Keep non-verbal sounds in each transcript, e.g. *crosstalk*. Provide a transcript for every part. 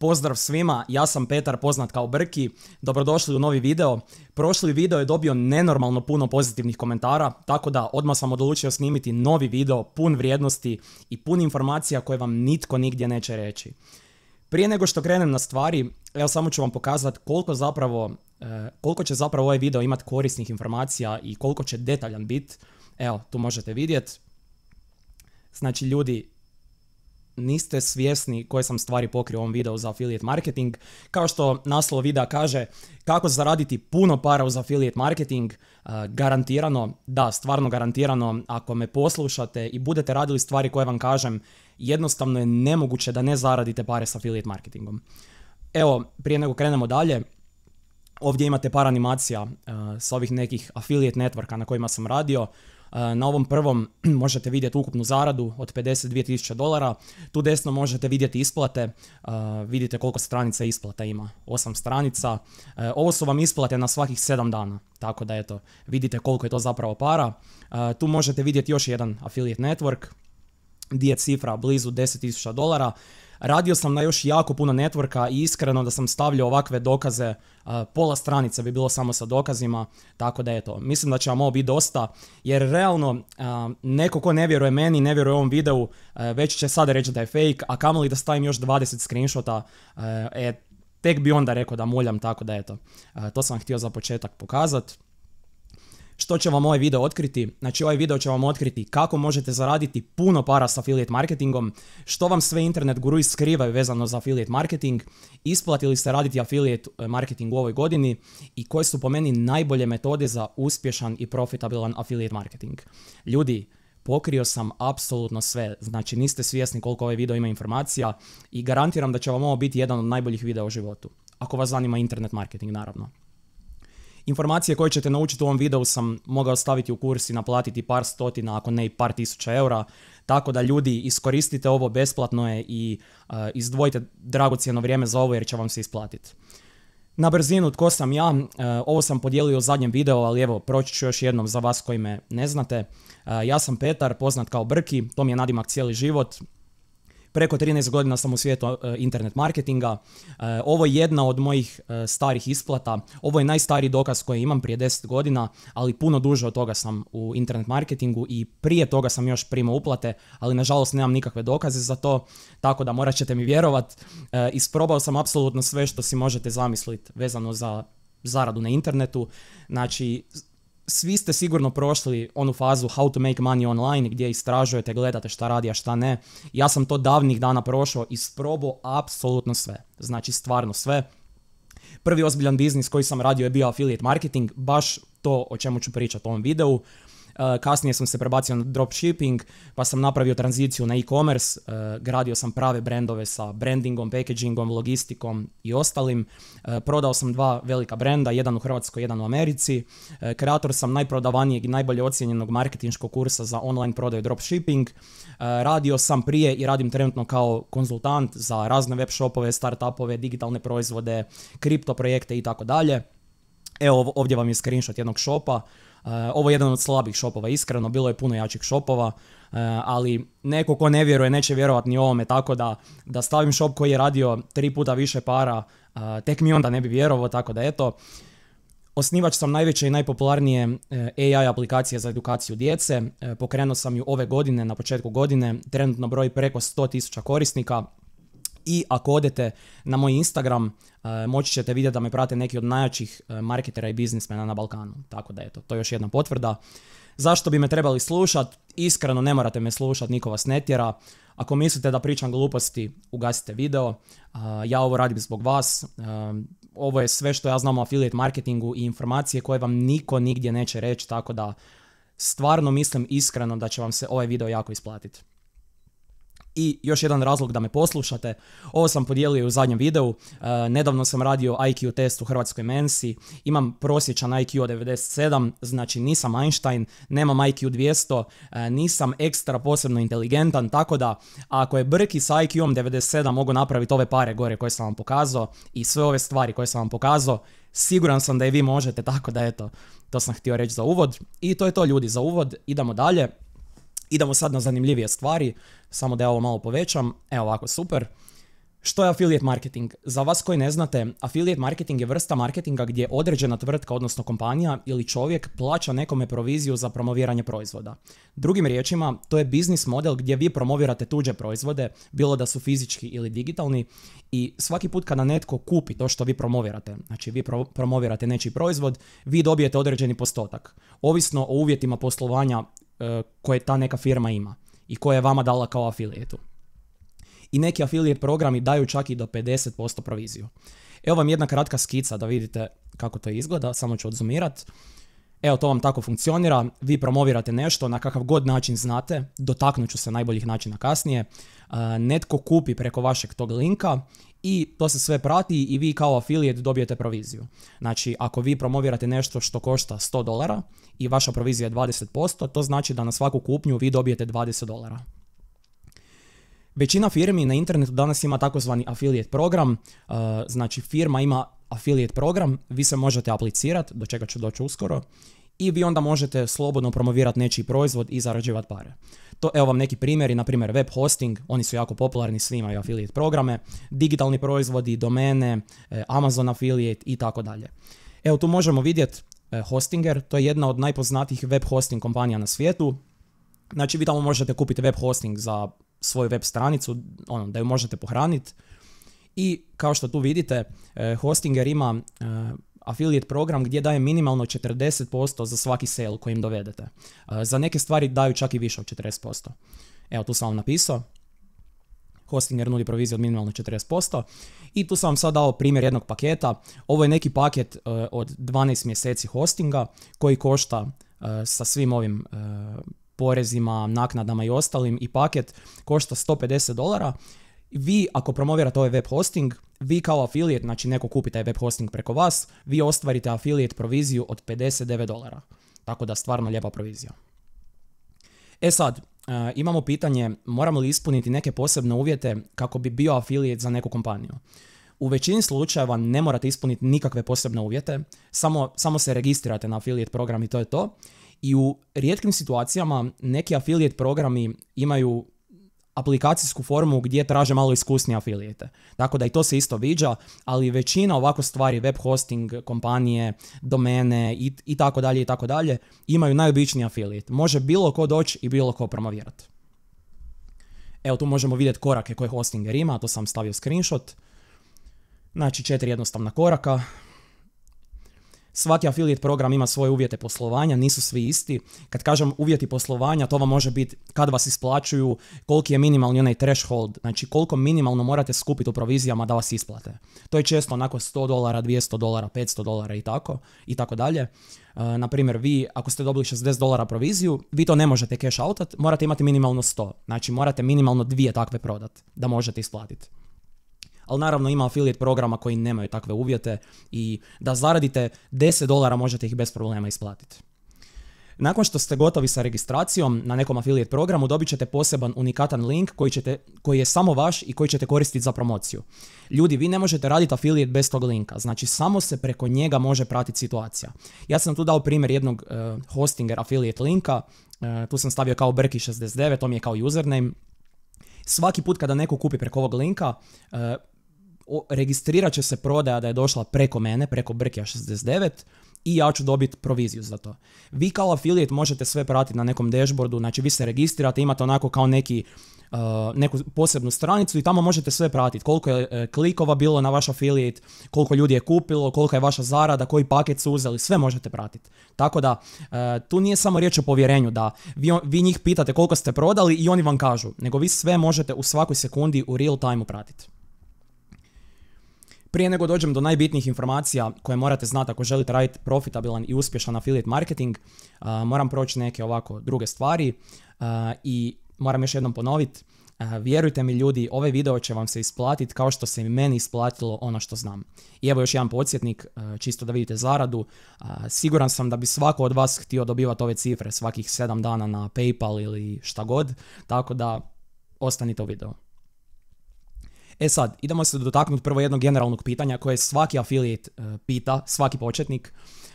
Pozdrav svima, ja sam Petar, poznat kao Brki. Dobrodošli u novi video. Prošli video je dobio nenormalno puno pozitivnih komentara, tako da odmah sam odlučio snimiti novi video pun vrijednosti i pun informacija koje vam nitko nigdje neće reći. Prije nego što krenem na stvari, evo samo ću vam pokazati koliko zapravo e, koliko će zapravo ovaj video imati korisnih informacija i koliko će detaljan bit. Evo, tu možete vidjeti. Znači, ljudi, niste svjesni koje sam stvari pokrio u ovom videu za affiliate marketing. Kao što naslov videa kaže kako zaraditi puno para uz affiliate marketing, eh, garantirano, da, stvarno garantirano, ako me poslušate i budete radili stvari koje vam kažem, jednostavno je nemoguće da ne zaradite pare s affiliate marketingom. Evo, prije nego krenemo dalje, ovdje imate par animacija eh, sa ovih nekih affiliate networka na kojima sam radio. Eh, na ovom prvom *clears throat* možete vidjeti ukupnu zaradu od 52.000 dolara. Tu desno možete vidjeti isplate. Eh, vidite koliko stranica isplata ima. 8 stranica. Eh, ovo su vam isplate na svakih 7 dana. Tako da eto, vidite koliko je to zapravo para. Tu možete vidjeti još jedan affiliate network gdje je cifra blizu 10.000 dolara radio sam na još jako puno networka i iskreno da sam stavljao ovakve dokaze, pola stranice bi bilo samo sa dokazima, tako da eto, mislim da će vam ovo biti dosta, jer realno neko ko ne vjeruje meni, ne vjeruje ovom videu, već će sada reći da je fake, a kamoli da stavim još 20 screenshota, e, tek bi onda rekao da muljam, tako da eto, to sam htio za početak pokazati što će vam ovaj video otkriti? Znači ovaj video će vam otkriti kako možete zaraditi puno para s affiliate marketingom, što vam sve internet guru skrivaju vezano za affiliate marketing, isplati li raditi affiliate e, marketing u ovoj godini i koje su po meni najbolje metode za uspješan i profitabilan affiliate marketing. Ljudi, pokrio sam apsolutno sve, znači niste svjesni koliko ovaj video ima informacija i garantiram da će vam ovo biti jedan od najboljih videa u životu. Ako vas zanima internet marketing, naravno. Informacije koje ćete naučiti u ovom videu sam mogao staviti u kurs i naplatiti par stotina, ako ne i par tisuća eura. Tako da ljudi iskoristite ovo, besplatno je i eh, izdvojite dragocjeno vrijeme za ovo jer će vam se isplatiti. Na brzinu tko sam ja, eh, ovo sam podijelio u zadnjem videu, ali evo proći ću još jednom za vas koji me ne znate. Eh, ja sam Petar, poznat kao Brki, to mi je nadimak cijeli život. Preko 13 godina sam u svijetu e, internet marketinga. E, ovo je jedna od mojih e, starih isplata. Ovo je najstariji dokaz koji imam prije 10 godina, ali puno duže od toga sam u internet marketingu i prije toga sam još primao uplate, ali nažalost nemam nikakve dokaze za to, tako da morat ćete mi vjerovat. Isprobao sam apsolutno sve što si možete zamisliti vezano za zaradu na internetu. Znači, svi ste sigurno prošli onu fazu how to make money online gdje istražujete, gledate šta radi, a šta ne. Ja sam to davnih dana prošao i sprobao apsolutno sve. Znači stvarno sve. Prvi ozbiljan biznis koji sam radio je bio affiliate marketing, baš to o čemu ću pričati u ovom videu. Eh, kasnije sam se prebacio na dropshipping, pa sam napravio tranziciju na e-commerce, eh, gradio sam prave brendove sa brandingom, packagingom, logistikom i ostalim. Eh, prodao sam dva velika brenda, jedan u Hrvatskoj, jedan u Americi. Kreator sam najprodavanijeg i najbolje ocijenjenog marketinškog kursa za online prodaju dropshipping. Radio sam prije i radim trenutno kao konzultant za razne web shopove, startupove, digitalne proizvode, kripto projekte i tako dalje. Evo ovdje vam je screenshot jednog shopa Eh, ovo je jedan od slabih šopova, iskreno, bilo je puno jačih šopova, eh, ali neko ko ne vjeruje neće vjerovati ni ovome, tako da, da stavim šop koji je radio tri puta više para, eh, tek mi onda ne bi vjerovao, tako da eto. Osnivač sam najveće i najpopularnije AI aplikacije za edukaciju djece. Pokrenuo sam ju ove godine, na početku godine. Trenutno broj preko 100.000 korisnika. I ako odete na moj Instagram, eh, moći ćete vidjeti da me prate neki od najjačih eh, marketera i biznismena na Balkanu. Tako da eto, to je još jedna potvrda. Zašto bi me trebali slušati, Iskreno ne morate me slušati, niko vas ne tjera. Ako mislite da pričam gluposti, ugasite video. Eh, ja ovo radim zbog vas. Ovo je sve što ja znam o affiliate marketingu i informacije koje vam niko nigdje neće reći, tako da stvarno mislim iskreno da će vam se ovaj video jako isplatiti. I još jedan razlog da me poslušate, ovo sam podijelio u zadnjem videu, e, nedavno sam radio IQ test u Hrvatskoj mensi, imam prosječan IQ 97, znači nisam Einstein, nemam IQ 200, e, nisam ekstra posebno inteligentan, tako da ako je Brki sa iq 97 mogu napraviti ove pare gore koje sam vam pokazao i sve ove stvari koje sam vam pokazao, siguran sam da i vi možete, tako da eto, to sam htio reći za uvod. I to je to ljudi za uvod, idemo dalje. Idemo sad na zanimljivije stvari, samo da ja ovo malo povećam. Evo ovako, super. Što je affiliate marketing? Za vas koji ne znate, affiliate marketing je vrsta marketinga gdje određena tvrtka, odnosno kompanija ili čovjek plaća nekome proviziju za promoviranje proizvoda. Drugim riječima, to je biznis model gdje vi promovirate tuđe proizvode, bilo da su fizički ili digitalni i svaki put kada netko kupi to što vi promovirate, znači vi promovirate nečiji proizvod, vi dobijete određeni postotak. Ovisno o uvjetima poslovanja Eh, koje ta neka firma ima i koje je vama dala kao afilijetu. I neki afilijet programi daju čak i do 50% proviziju. Evo vam jedna kratka skica da vidite kako to izgleda, samo ću odzumirat. Evo to vam tako funkcionira, vi promovirate nešto na kakav god način znate, dotaknut ću se najboljih načina kasnije, eh, netko kupi preko vašeg tog linka i to se sve prati i vi kao afilijet dobijete proviziju. Znači, ako vi promovirate nešto što košta 100 dolara, i vaša provizija je 20%, to znači da na svaku kupnju vi dobijete 20 dolara. Većina firmi na internetu danas ima takozvani affiliate program, eh, znači firma ima affiliate program, vi se možete aplicirati, do čega ću doći uskoro, i vi onda možete slobodno promovirati nečiji proizvod i zarađivati pare. To evo vam neki primjeri, na primjer web hosting, oni su jako popularni, svi imaju affiliate programe, digitalni proizvodi, domene, eh, Amazon affiliate i tako dalje. Evo tu možemo vidjeti E, Hostinger, to je jedna od najpoznatijih web hosting kompanija na svijetu. Znači vi tamo možete kupiti web hosting za svoju web stranicu, ono, da ju možete pohraniti. I kao što tu vidite, e, Hostinger ima e, affiliate program gdje daje minimalno 40% za svaki sale kojim dovedete. Za neke stvari daju čak i više od 40%. Evo tu sam vam napisao. Hostinger nudi proviziju od minimalno 40%. I tu sam vam sad dao primjer jednog paketa. Ovo je neki paket e, od 12 mjeseci hostinga koji košta e, sa svim ovim e, porezima, naknadama i ostalim i paket košta 150 dolara. Vi ako promovirate ovaj web hosting, vi kao afilijet, znači neko kupi taj web hosting preko vas, vi ostvarite afilijet proviziju od 59 dolara. Tako da stvarno lijepa provizija. E sad, imamo pitanje moramo li ispuniti neke posebne uvjete kako bi bio afilijet za neku kompaniju. U većini slučajeva ne morate ispuniti nikakve posebne uvjete, samo, samo se registrirate na afilijet program i to je to. I u rijetkim situacijama neki afilijet programi imaju aplikacijsku formu gdje traže malo iskusnije afilijete. Tako da i to se isto viđa, ali većina ovako stvari, web hosting, kompanije, domene i, tako dalje i tako dalje, imaju najobičniji afilijet. Može bilo ko doći i bilo ko promovirati. Evo tu možemo vidjeti korake koje hostinger ima, to sam stavio screenshot. Znači četiri jednostavna koraka, Svaki affiliate program ima svoje uvjete poslovanja, nisu svi isti. Kad kažem uvjeti poslovanja, to vam može biti kad vas isplaćuju, koliki je minimalni onaj threshold, znači koliko minimalno morate skupiti u provizijama da vas isplate. To je često onako 100 dolara, 200 dolara, 500 dolara i tako, i tako dalje. E, Na primjer, vi ako ste dobili 60 dolara proviziju, vi to ne možete cash outat, morate imati minimalno 100. Znači morate minimalno dvije takve prodat da možete isplatiti ali naravno ima affiliate programa koji nemaju takve uvjete i da zaradite 10 dolara možete ih bez problema isplatiti. Nakon što ste gotovi sa registracijom na nekom affiliate programu dobit ćete poseban unikatan link koji, ćete, koji je samo vaš i koji ćete koristiti za promociju. Ljudi, vi ne možete raditi afilijet bez tog linka, znači samo se preko njega može pratiti situacija. Ja sam tu dao primjer jednog uh, hostinger affiliate linka, e, tu sam stavio kao Brki69, to mi je kao username. Svaki put kada neko kupi preko ovog linka, e, registrirat će se prodaja da je došla preko mene, preko Brkija 69 i ja ću dobiti proviziju za to. Vi kao affiliate možete sve pratiti na nekom dashboardu, znači vi se registrirate, imate onako kao neki uh, neku posebnu stranicu i tamo možete sve pratiti. Koliko je e, klikova bilo na vaš affiliate, koliko ljudi je kupilo, kolika je vaša zarada, koji paket su uzeli, sve možete pratiti. Tako da, e, tu nije samo riječ o povjerenju da vi, vi njih pitate koliko ste prodali i oni vam kažu, nego vi sve možete u svakoj sekundi u real time pratiti. Prije nego dođem do najbitnijih informacija koje morate znati ako želite raditi profitabilan i uspješan affiliate marketing, uh, moram proći neke ovako druge stvari uh, i moram još jednom ponoviti. Uh, vjerujte mi ljudi, ovaj video će vam se isplatiti kao što se i meni isplatilo ono što znam. I evo još jedan podsjetnik, čisto da vidite zaradu. Siguran sam da bi svako od vas htio dobivati ove cifre svakih 7 dana na Paypal ili šta god, tako da ostanite u video. E sad, idemo se dotaknuti prvo jednog generalnog pitanja koje svaki affiliate e, pita, svaki početnik.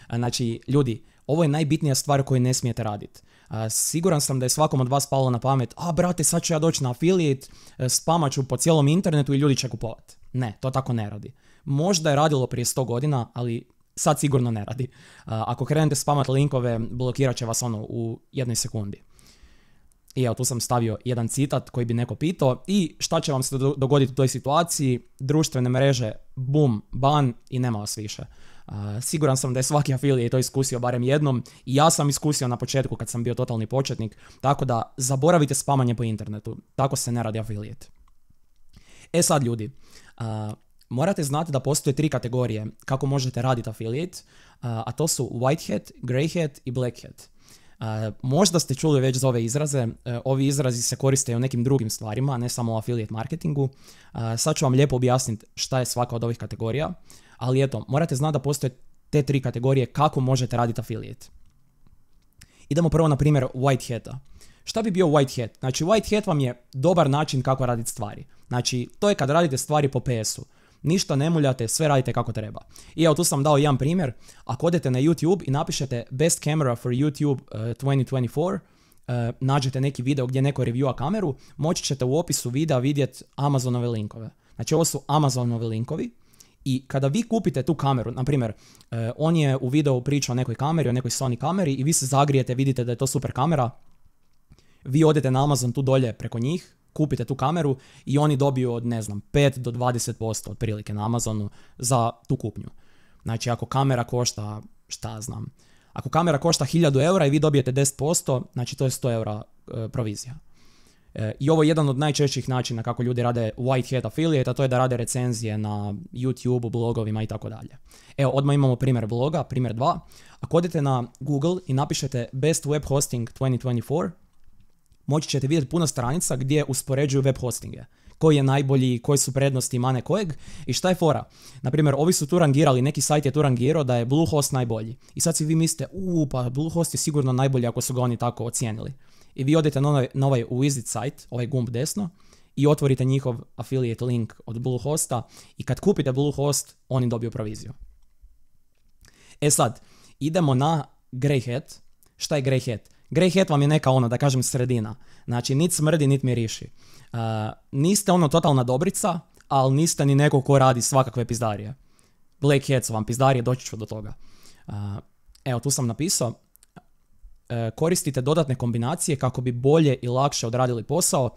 E, znači, ljudi, ovo je najbitnija stvar koju ne smijete raditi. E, siguran sam da je svakom od vas palo na pamet, a brate, sad ću ja doći na affiliate, spamat ću po cijelom internetu i ljudi će kupovati. Ne, to tako ne radi. Možda je radilo prije 100 godina, ali sad sigurno ne radi. Ako krenete spamat linkove, blokirat će vas ono u jednoj sekundi. I evo tu sam stavio jedan citat koji bi neko pitao i šta će vam se dogoditi u toj situaciji, društvene mreže, bum, ban i nema vas više. siguran sam da je svaki afilije to iskusio barem jednom i ja sam iskusio na početku kad sam bio totalni početnik, tako da zaboravite spamanje po internetu, tako se ne radi afilijet. E sad ljudi, morate znati da postoje tri kategorije kako možete raditi afilijet, a to su white hat, grey hat i black hat. Možda ste čuli već za ove izraze, e, ovi izrazi se koriste i u nekim drugim stvarima, a ne samo u affiliate marketingu. Sad ću vam lijepo objasniti šta je svaka od ovih kategorija, ali eto, morate znati da postoje te tri kategorije kako možete raditi affiliate. Idemo prvo na primjer white hata. Šta bi bio white hat? Znači white hat vam je dobar način kako raditi stvari. Znači to je kad radite stvari po PS-u ništa ne muljate, sve radite kako treba. I evo tu sam dao jedan primjer, ako odete na YouTube i napišete best camera for YouTube 2024, eh, eh, nađete neki video gdje neko reviewa kameru, moći ćete u opisu videa vidjeti Amazonove linkove. Znači ovo su Amazonove linkovi i kada vi kupite tu kameru, na primjer, eh, on je u videu pričao o nekoj kameri, o nekoj Sony kameri i vi se zagrijete, vidite da je to super kamera, vi odete na Amazon tu dolje preko njih, kupite tu kameru i oni dobiju od, ne znam, 5 do 20% otprilike na Amazonu za tu kupnju. Znači, ako kamera košta, šta znam, ako kamera košta 1000 eura i vi dobijete 10%, znači to je 100 eura e, provizija. E, I ovo je jedan od najčešćih načina kako ljudi rade white hat affiliate, a to je da rade recenzije na YouTube, blogovima i tako dalje. Evo, odmah imamo primjer bloga, primjer 2. Ako odete na Google i napišete best web hosting 2024, moći ćete vidjeti puno stranica gdje uspoređuju web hostinge koji je najbolji, koji su prednosti, mane kojeg i šta je fora. Naprimjer, ovi su tu rangirali, neki sajt je tu rangirao da je Bluehost najbolji. I sad si vi mislite, u pa Bluehost je sigurno najbolji ako su ga oni tako ocijenili. I vi odete na ovaj, na site, ovaj gumb desno, i otvorite njihov affiliate link od Bluehosta i kad kupite Bluehost, oni dobiju proviziju. E sad, idemo na Grey Hat. Šta je Grey Grey Hat vam je neka ono, da kažem, sredina. Znači, nit smrdi, nit miriši. Uh, niste ono totalna dobrica, ali niste ni neko ko radi svakakve pizdarije. Black Hat su vam pizdarije, doći ću do toga. Uh, evo, tu sam napisao. Uh, koristite dodatne kombinacije kako bi bolje i lakše odradili posao.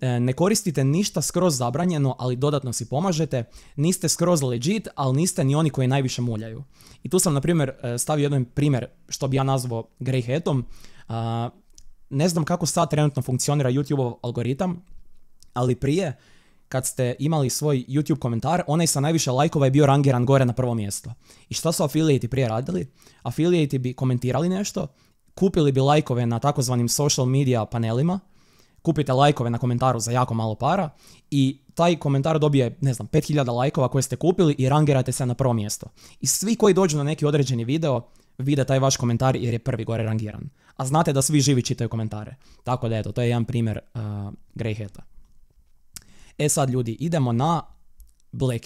E, ne koristite ništa skroz zabranjeno, ali dodatno si pomažete, niste skroz legit, ali niste ni oni koji najviše muljaju. I tu sam, na primjer, e, stavio jedan primjer što bi ja nazvao grey hatom. Ne znam kako sad trenutno funkcionira YouTube algoritam, ali prije, kad ste imali svoj YouTube komentar, onaj sa najviše lajkova je bio rangiran gore na prvo mjesto. I što su afilijeti prije radili? Afilijeti bi komentirali nešto, kupili bi lajkove na takozvanim social media panelima, kupite lajkove na komentaru za jako malo para i taj komentar dobije, ne znam, 5000 lajkova koje ste kupili i rangirate se na prvo mjesto. I svi koji dođu na neki određeni video vide taj vaš komentar jer je prvi gore rangiran. A znate da svi živi čitaju komentare. Tako da eto, to je jedan primjer uh, Grey E sad ljudi, idemo na Black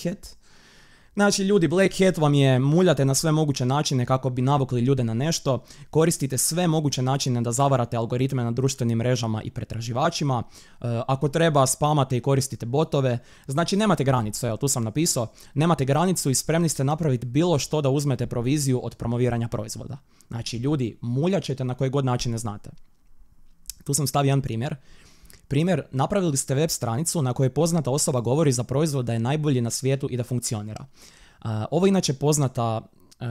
Znači ljudi, Black Hat vam je, muljate na sve moguće načine kako bi navukli ljude na nešto, koristite sve moguće načine da zavarate algoritme na društvenim mrežama i pretraživačima, e, ako treba spamate i koristite botove, znači nemate granicu, evo tu sam napisao, nemate granicu i spremni ste napraviti bilo što da uzmete proviziju od promoviranja proizvoda. Znači ljudi, muljat ćete na koji god način znate. Tu sam stavio jedan primjer. Primjer, napravili ste web stranicu na kojoj poznata osoba govori za proizvod da je najbolji na svijetu i da funkcionira. Ovo je inače poznata e,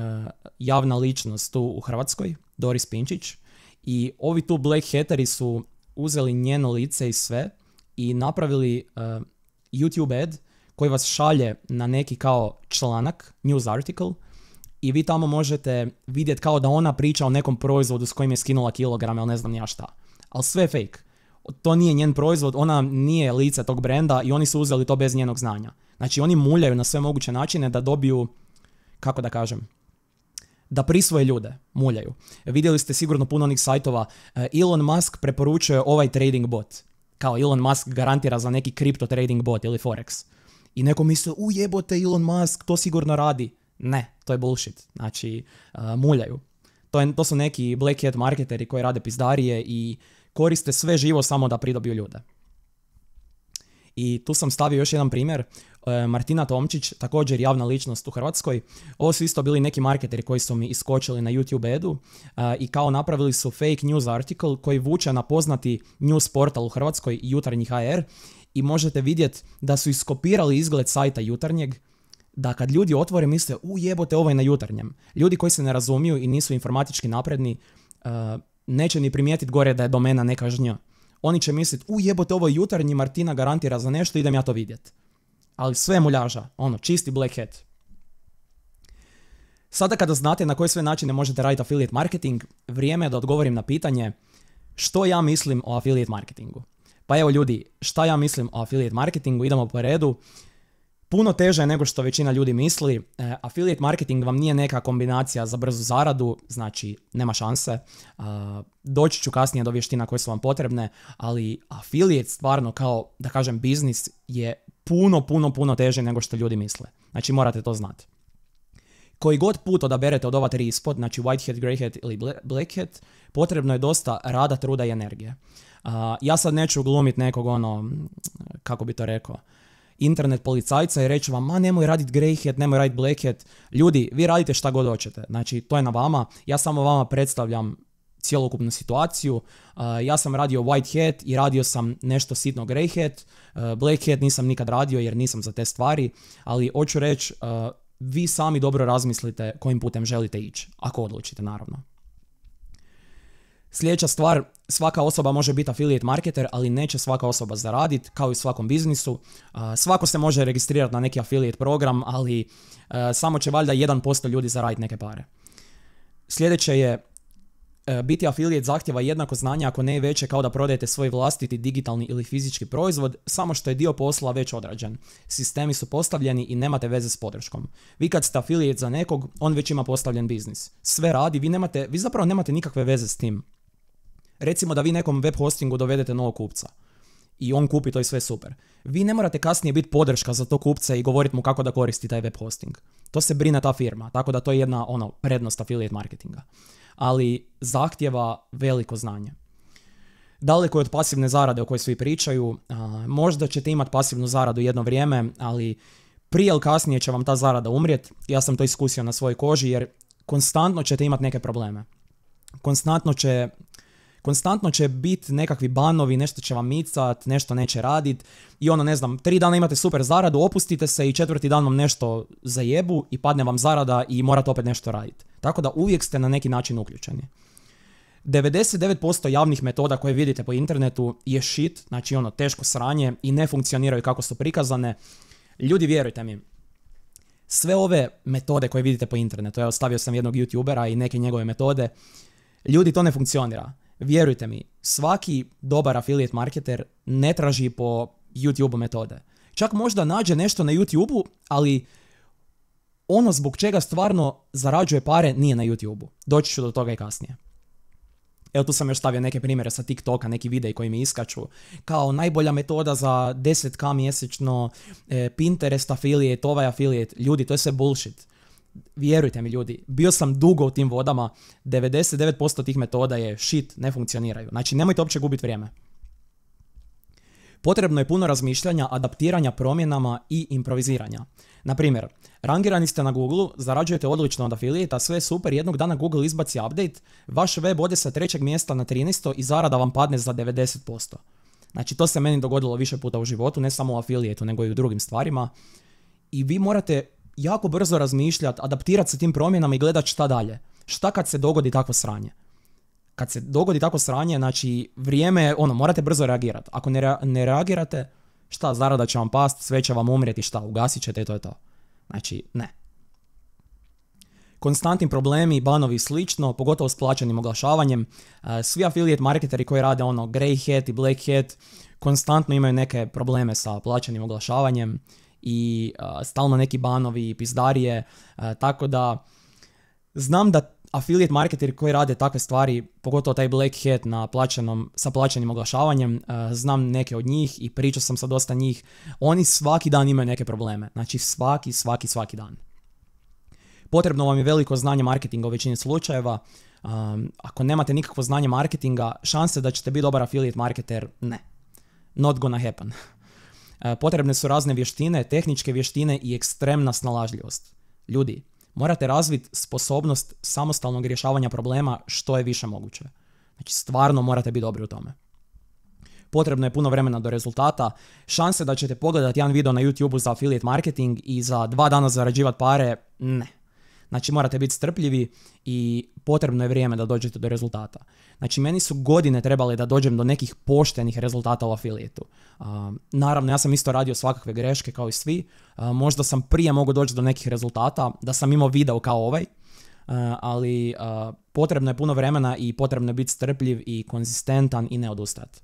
javna ličnost tu u Hrvatskoj, Doris Pinčić, i ovi tu Black Hateri su uzeli njeno lice i sve i napravili e, YouTube ad koji vas šalje na neki kao članak, news article, i vi tamo možete vidjeti kao da ona priča o nekom proizvodu s kojim je skinula kilograme ili ne znam ja šta. Ali sve je fake to nije njen proizvod, ona nije lice tog brenda i oni su uzeli to bez njenog znanja. Znači oni muljaju na sve moguće načine da dobiju, kako da kažem, da prisvoje ljude, muljaju. Vidjeli ste sigurno puno onih sajtova, eh, Elon Musk preporučuje ovaj trading bot. Kao Elon Musk garantira za neki kripto trading bot ili forex. I neko misle, u jebote Elon Musk, to sigurno radi. Ne, to je bullshit. Znači, eh, muljaju. To, to su neki black hat marketeri koji rade pizdarije i koriste sve živo samo da pridobiju ljude. I tu sam stavio još jedan primjer, e, Martina Tomčić, također javna ličnost u Hrvatskoj. Ovo su isto bili neki marketeri koji su mi iskočili na YouTube edu e, i kao napravili su fake news article koji vuče na poznati news portal u Hrvatskoj, Jutarnji HR, i možete vidjeti da su iskopirali izgled sajta Jutarnjeg, da kad ljudi otvore misle, u jebote ovaj na Jutarnjem. Ljudi koji se ne razumiju i nisu informatički napredni, e, neće ni primijetiti gore da je domena neka žnja. Oni će misliti, u jebote ovo jutarnji Martina garantira za nešto, idem ja to vidjet. Ali sve muljaža, ono, čisti black hat. Sada kada znate na koje sve načine možete raditi affiliate marketing, vrijeme je da odgovorim na pitanje što ja mislim o affiliate marketingu. Pa evo ljudi, šta ja mislim o affiliate marketingu, idemo po redu. Puno teže nego što većina ljudi misli. E, affiliate marketing vam nije neka kombinacija za brzu zaradu, znači nema šanse. E, doći ću kasnije do vještina koje su vam potrebne, ali affiliate stvarno kao, da kažem, biznis je puno, puno, puno teže nego što ljudi misle. Znači morate to znati. Koji god put odaberete od ova tri ispod, znači white hat, grey hat ili black potrebno je dosta rada, truda i energije. Ja sad neću glumit nekog ono, kako bi to rekao, internet policajca i reći vam, ma nemoj radit grey hat, nemoj raditi black hat. Ljudi, vi radite šta god hoćete. Znači, to je na vama. Ja samo vama predstavljam cjelokupnu situaciju. Uh, ja sam radio white hat i radio sam nešto sitno grey hat. Uh, black hat nisam nikad radio jer nisam za te stvari. Ali hoću reći, uh, vi sami dobro razmislite kojim putem želite ići. Ako odlučite, naravno. Sljedeća stvar svaka osoba može biti affiliate marketer, ali neće svaka osoba zaraditi, kao i u svakom biznisu. Svako se može registrirati na neki affiliate program, ali e, samo će valjda 1% ljudi zaraditi neke pare. Sljedeće je e, biti affiliate zahtjeva jednako znanje ako ne veće kao da prodajete svoj vlastiti digitalni ili fizički proizvod, samo što je dio posla već odrađen. Sistemi su postavljeni i nemate veze s podrškom. Vi kad ste affiliate za nekog, on već ima postavljen biznis. Sve radi, vi nemate, vi zapravo nemate nikakve veze s tim recimo da vi nekom web hostingu dovedete novog kupca i on kupi to i sve super. Vi ne morate kasnije biti podrška za to kupca i govoriti mu kako da koristi taj web hosting. To se brine ta firma, tako da to je jedna ono, prednost affiliate marketinga. Ali zahtjeva veliko znanje. Daleko je od pasivne zarade o kojoj svi pričaju, možda ćete imati pasivnu zaradu jedno vrijeme, ali prije ili kasnije će vam ta zarada umrijet. Ja sam to iskusio na svojoj koži jer konstantno ćete imati neke probleme. Konstantno će Konstantno će biti nekakvi banovi, nešto će vam micat, nešto neće radit i ono ne znam, tri dana imate super zaradu, opustite se i četvrti dan vam nešto zajebu i padne vam zarada i morate opet nešto radit Tako da uvijek ste na neki način uključeni. 99% javnih metoda koje vidite po internetu je shit, znači ono teško sranje i ne funkcioniraju kako su prikazane. Ljudi vjerujte mi, sve ove metode koje vidite po internetu, ja stavio sam jednog youtubera i neke njegove metode, ljudi to ne funkcionira. Vjerujte mi, svaki dobar affiliate marketer ne traži po YouTube metode. Čak možda nađe nešto na YouTube, ali ono zbog čega stvarno zarađuje pare nije na YouTube. Doći ću do toga i kasnije. Evo tu sam još stavio neke primjere sa TikToka, neki videi koji mi iskaču. Kao najbolja metoda za 10k mjesečno, e, Pinterest affiliate, ovaj affiliate. Ljudi, to je sve bullshit vjerujte mi ljudi, bio sam dugo u tim vodama, 99% tih metoda je shit, ne funkcioniraju. Znači nemojte uopće gubiti vrijeme. Potrebno je puno razmišljanja, adaptiranja promjenama i improviziranja. Na primjer, rangirani ste na Google, zarađujete odlično od afilijeta, sve je super, jednog dana Google izbaci update, vaš web ode sa trećeg mjesta na 13. i zarada vam padne za 90%. Znači to se meni dogodilo više puta u životu, ne samo u afilijetu nego i u drugim stvarima. I vi morate jako brzo razmišljati, adaptirat se tim promjenama i gledati šta dalje. Šta kad se dogodi takvo sranje? Kad se dogodi takvo sranje, znači vrijeme, ono, morate brzo reagirati. Ako ne, reagirate, šta, zarada će vam past, sve će vam umrijeti, šta, ugasit ćete i to je to. Znači, ne. Konstantni problemi, banovi i slično, pogotovo s plaćenim oglašavanjem. E, svi affiliate marketeri koji rade ono grey hat i black hat, konstantno imaju neke probleme sa plaćenim oglašavanjem i stalno neki banovi i pizdarije, tako da znam da affiliate marketer koji rade takve stvari, pogotovo taj Black Hat na sa plaćenim oglašavanjem, znam neke od njih i pričao sam sa dosta njih, oni svaki dan imaju neke probleme, znači svaki, svaki, svaki dan. Potrebno vam je veliko znanje marketinga u većini slučajeva, ako nemate nikakvo znanje marketinga, šanse da ćete biti dobar affiliate marketer, ne. Not gonna happen. E, potrebne su razne vještine, tehničke vještine i ekstremna snalažljivost. Ljudi, morate razviti sposobnost samostalnog rješavanja problema što je više moguće. Znači, stvarno morate biti dobri u tome. Potrebno je puno vremena do rezultata. Šanse da ćete pogledati jedan video na YouTube za affiliate marketing i za dva dana zarađivati pare, ne Znači morate biti strpljivi i potrebno je vrijeme da dođete do rezultata. Znači meni su godine trebali da dođem do nekih poštenih rezultata u afilijetu. naravno ja sam isto radio svakakve greške kao i svi. možda sam prije mogao doći do nekih rezultata da sam imao video kao ovaj. ali potrebno je puno vremena i potrebno je biti strpljiv i konzistentan i ne odustati.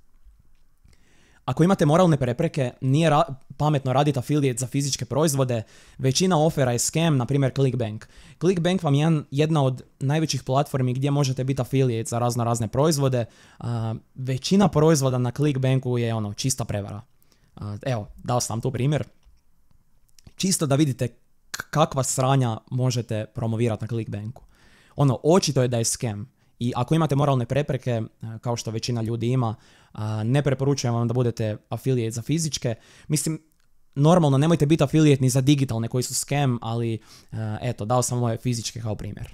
Ako imate moralne prepreke, nije pametno raditi affiliate za fizičke proizvode, većina ofera je scam, na primjer Clickbank. Clickbank vam je jedna od najvećih platformi gdje možete biti affiliate za razno razne proizvode. većina proizvoda na Clickbanku je ono čista prevara. evo, dao sam tu primjer. Čisto da vidite kakva sranja možete promovirati na Clickbanku. Ono, očito je da je scam. I ako imate moralne prepreke, e, kao što većina ljudi ima, e, ne preporučujem vam da budete afilijet za fizičke. Mislim, normalno nemojte biti afilijet ni za digitalne koji su scam, ali e, eto, dao sam moje fizičke kao primjer.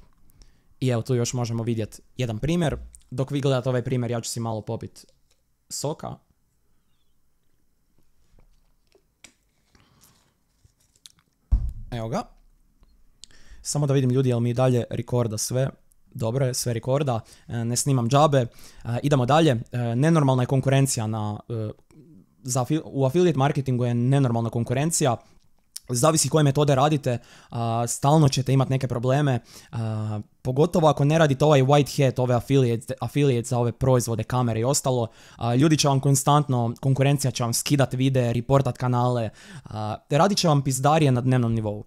I evo tu još možemo vidjeti jedan primjer. Dok vi gledate ovaj primjer, ja ću si malo popit soka. Evo ga. Samo da vidim ljudi, jel mi dalje rekorda sve dobro je, sve rekorda, e, ne snimam džabe, e, idemo dalje. E, nenormalna je konkurencija na, u affiliate marketingu je nenormalna konkurencija, zavisi koje metode radite, stalno ćete imati neke probleme, pogotovo ako ne radite ovaj white hat, ove affiliate, za ove proizvode, kamere i ostalo, ljudi će vam konstantno, konkurencija će vam skidat vide, reportat kanale, radit će vam pizdarije na dnevnom nivou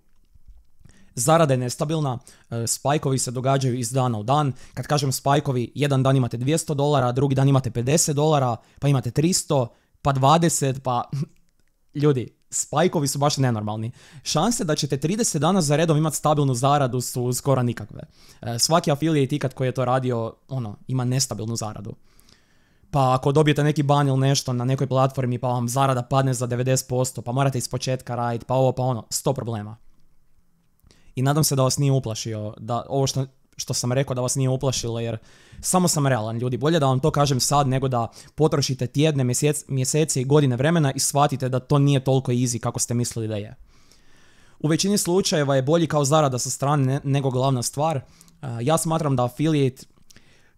zarada je nestabilna, e, spajkovi se događaju iz dana u dan, kad kažem spajkovi, jedan dan imate 200 dolara, drugi dan imate 50 dolara, pa imate 300, pa 20, pa *laughs* ljudi, spajkovi su baš nenormalni. Šanse da ćete 30 dana za redom imati stabilnu zaradu su skoro nikakve. E, svaki affiliate ikad koji je to radio, ono, ima nestabilnu zaradu. Pa ako dobijete neki ban ili nešto na nekoj platformi pa vam zarada padne za 90%, pa morate iz početka raditi, pa ovo, pa ono, sto problema i nadam se da vas nije uplašio, da ovo što, što sam rekao da vas nije uplašilo jer samo sam realan ljudi, bolje da vam to kažem sad nego da potrošite tjedne, mjesec, mjesece i godine vremena i shvatite da to nije toliko easy kako ste mislili da je. U većini slučajeva je bolji kao zarada sa strane nego glavna stvar. Ja smatram da affiliate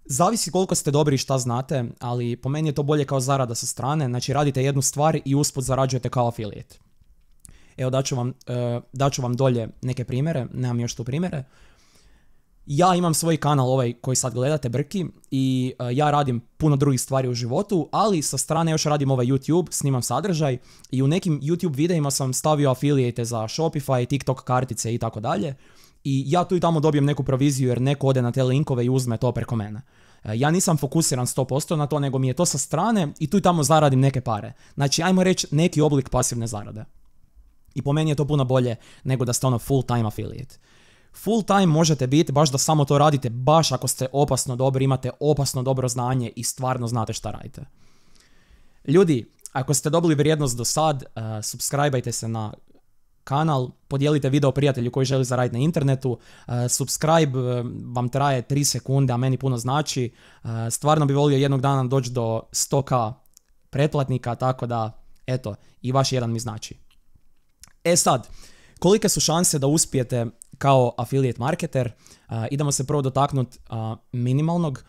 Zavisi koliko ste dobri i šta znate, ali po meni je to bolje kao zarada sa strane, znači radite jednu stvar i usput zarađujete kao affiliate. Evo daću vam, e, daću vam dolje neke primjere, nemam još tu primjere. Ja imam svoj kanal ovaj koji sad gledate, Brki, i e, ja radim puno drugih stvari u životu, ali sa strane još radim ovaj YouTube, snimam sadržaj i u nekim YouTube videima sam stavio afilijete za Shopify, TikTok kartice i tako dalje. I ja tu i tamo dobijem neku proviziju jer neko ode na te linkove i uzme to preko mene. E, ja nisam fokusiran 100% na to, nego mi je to sa strane i tu i tamo zaradim neke pare. Znači, ajmo reći neki oblik pasivne zarade. I po meni je to puno bolje nego da ste ono full time affiliate. Full time možete biti baš da samo to radite, baš ako ste opasno dobri, imate opasno dobro znanje i stvarno znate šta radite. Ljudi, ako ste dobili vrijednost do sad, eh, subscribeajte se na kanal, podijelite video prijatelju koji želi zaraditi na internetu, eh, subscribe eh, vam traje 3 sekunde, a meni puno znači, stvarno bi volio jednog dana doći do 100k pretplatnika, tako da, eto, i vaš jedan mi znači. E sad, kolike su šanse da uspijete kao affiliate marketer? idemo se prvo dotaknuti minimalnog.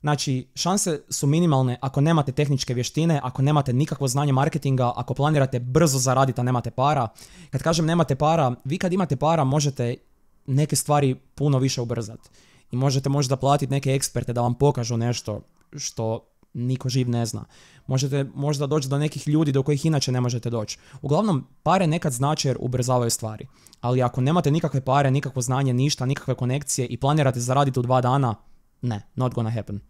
Znači, šanse su minimalne ako nemate tehničke vještine, ako nemate nikakvo znanje marketinga, ako planirate brzo zaraditi, a nemate para. Kad kažem nemate para, vi kad imate para možete neke stvari puno više ubrzati. I možete možda platiti neke eksperte da vam pokažu nešto što niko živ ne zna. Možete možda doći do nekih ljudi do kojih inače ne možete doći. Uglavnom, pare nekad znače jer ubrzavaju stvari. Ali ako nemate nikakve pare, nikakvo znanje, ništa, nikakve konekcije i planirate zaraditi u dva dana, ne, not gonna happen.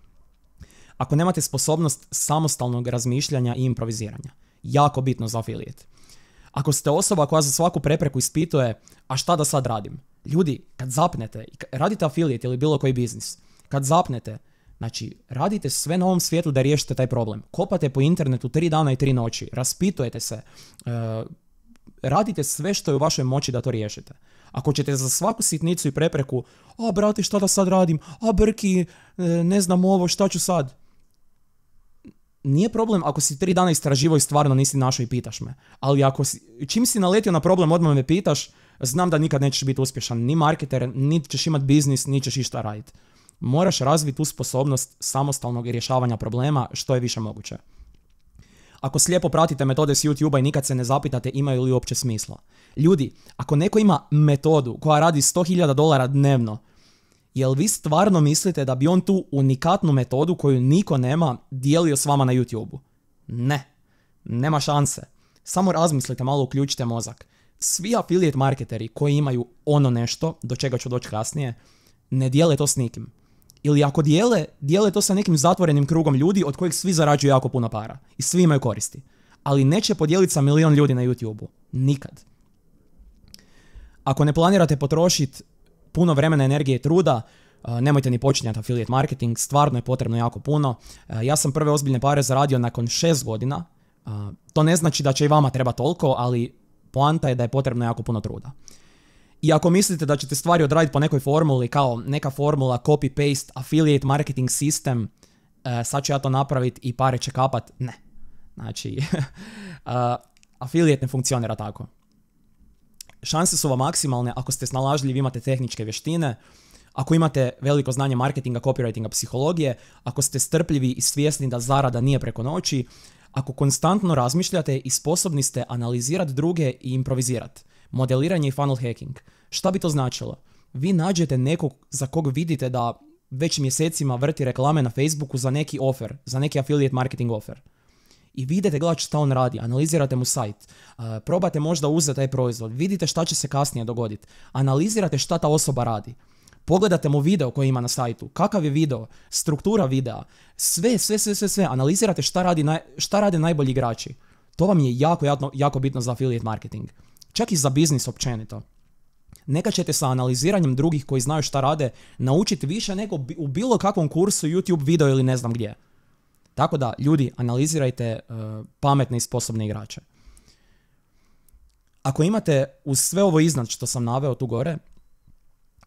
Ako nemate sposobnost samostalnog razmišljanja i improviziranja. Jako bitno za afilijet. Ako ste osoba koja za svaku prepreku ispituje, a šta da sad radim? Ljudi, kad zapnete, radite afilijet ili bilo koji biznis, kad zapnete, Znači, radite sve na ovom svijetu da riješite taj problem. Kopate po internetu tri dana i tri noći, raspitujete se, e, radite sve što je u vašoj moći da to riješite. Ako ćete za svaku sitnicu i prepreku, a brate šta da sad radim, a brki, e, ne znam ovo, šta ću sad. Nije problem ako si tri dana istraživo i stvarno nisi našao i pitaš me. Ali ako si, čim si naletio na problem, odmah me pitaš, znam da nikad nećeš biti uspješan, ni marketer, niti ćeš imat biznis, ni ćeš išta raditi moraš razviti tu sposobnost samostalnog rješavanja problema što je više moguće. Ako slijepo pratite metode s YouTube-a i nikad se ne zapitate imaju li uopće smisla. Ljudi, ako neko ima metodu koja radi 100.000 dolara dnevno, jel vi stvarno mislite da bi on tu unikatnu metodu koju niko nema dijelio s vama na YouTube-u? Ne, nema šanse. Samo razmislite, malo uključite mozak. Svi affiliate marketeri koji imaju ono nešto, do čega ću doći kasnije, ne dijele to s nikim ili ako dijele, dijele to sa nekim zatvorenim krugom ljudi od kojih svi zarađuju jako puno para i svi imaju koristi. Ali neće podijeliti sa milion ljudi na YouTube-u. Nikad. Ako ne planirate potrošiti puno vremena, energije i truda, nemojte ni počinjati affiliate marketing, stvarno je potrebno jako puno. Ja sam prve ozbiljne pare zaradio nakon šest godina. To ne znači da će i vama treba toliko, ali poanta je da je potrebno jako puno truda. I ako mislite da ćete stvari odraditi po nekoj formuli, kao neka formula copy-paste affiliate marketing system, e, sad ću ja to napraviti i pare će kapat, ne. Znači, *laughs* e, affiliate ne funkcionira tako. Šanse su vam maksimalne ako ste snalažljivi, imate tehničke vještine, ako imate veliko znanje marketinga, copywritinga, psihologije, ako ste strpljivi i svjesni da zarada nije preko noći, ako konstantno razmišljate i sposobni ste analizirati druge i improvizirati modeliranje i funnel hacking. Šta bi to značilo? Vi nađete nekog za kog vidite da već mjesecima vrti reklame na Facebooku za neki offer, za neki affiliate marketing offer. I vidite, idete šta on radi, analizirate mu sajt, eh, probate možda uzeti taj proizvod, vidite šta će se kasnije dogoditi, analizirate šta ta osoba radi. Pogledate mu video koji ima na sajtu, kakav je video, struktura videa, sve, sve, sve, sve, sve, analizirate šta, rade najbolji igrači. To vam je jako, jako, jako bitno za affiliate marketing čak i za biznis općenito. Neka ćete sa analiziranjem drugih koji znaju šta rade naučiti više nego u bilo kakvom kursu YouTube video ili ne znam gdje. Tako da, ljudi, analizirajte e, pametne i sposobne igrače. Ako imate uz sve ovo iznad što sam naveo tu gore,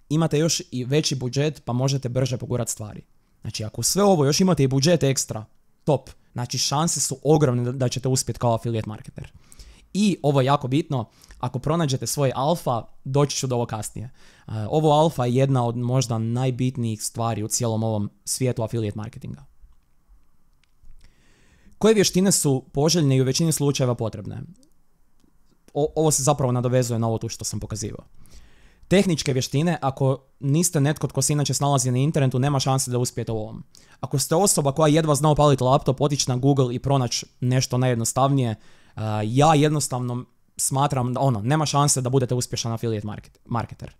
imate još i veći budžet pa možete brže pogurati stvari. Znači, ako sve ovo još imate i budžet ekstra, top. Znači, šanse su ogromne da ćete uspjeti kao affiliate marketer. I ovo je jako bitno, ako pronađete svoj alfa, doći ću do ovo kasnije. E, ovo alfa je jedna od možda najbitnijih stvari u cijelom ovom svijetu affiliate marketinga. Koje vještine su poželjne i u većini slučajeva potrebne? ovo se zapravo nadovezuje na ovo tu što sam pokazivao. Tehničke vještine, ako niste netko tko se inače snalazi na internetu, nema šanse da uspijete u ovom. Ako ste osoba koja jedva zna upaliti laptop, otići na Google i pronaći nešto najjednostavnije, e, ja jednostavno smatram da ono, nema šanse da budete uspješan affiliate market, marketer.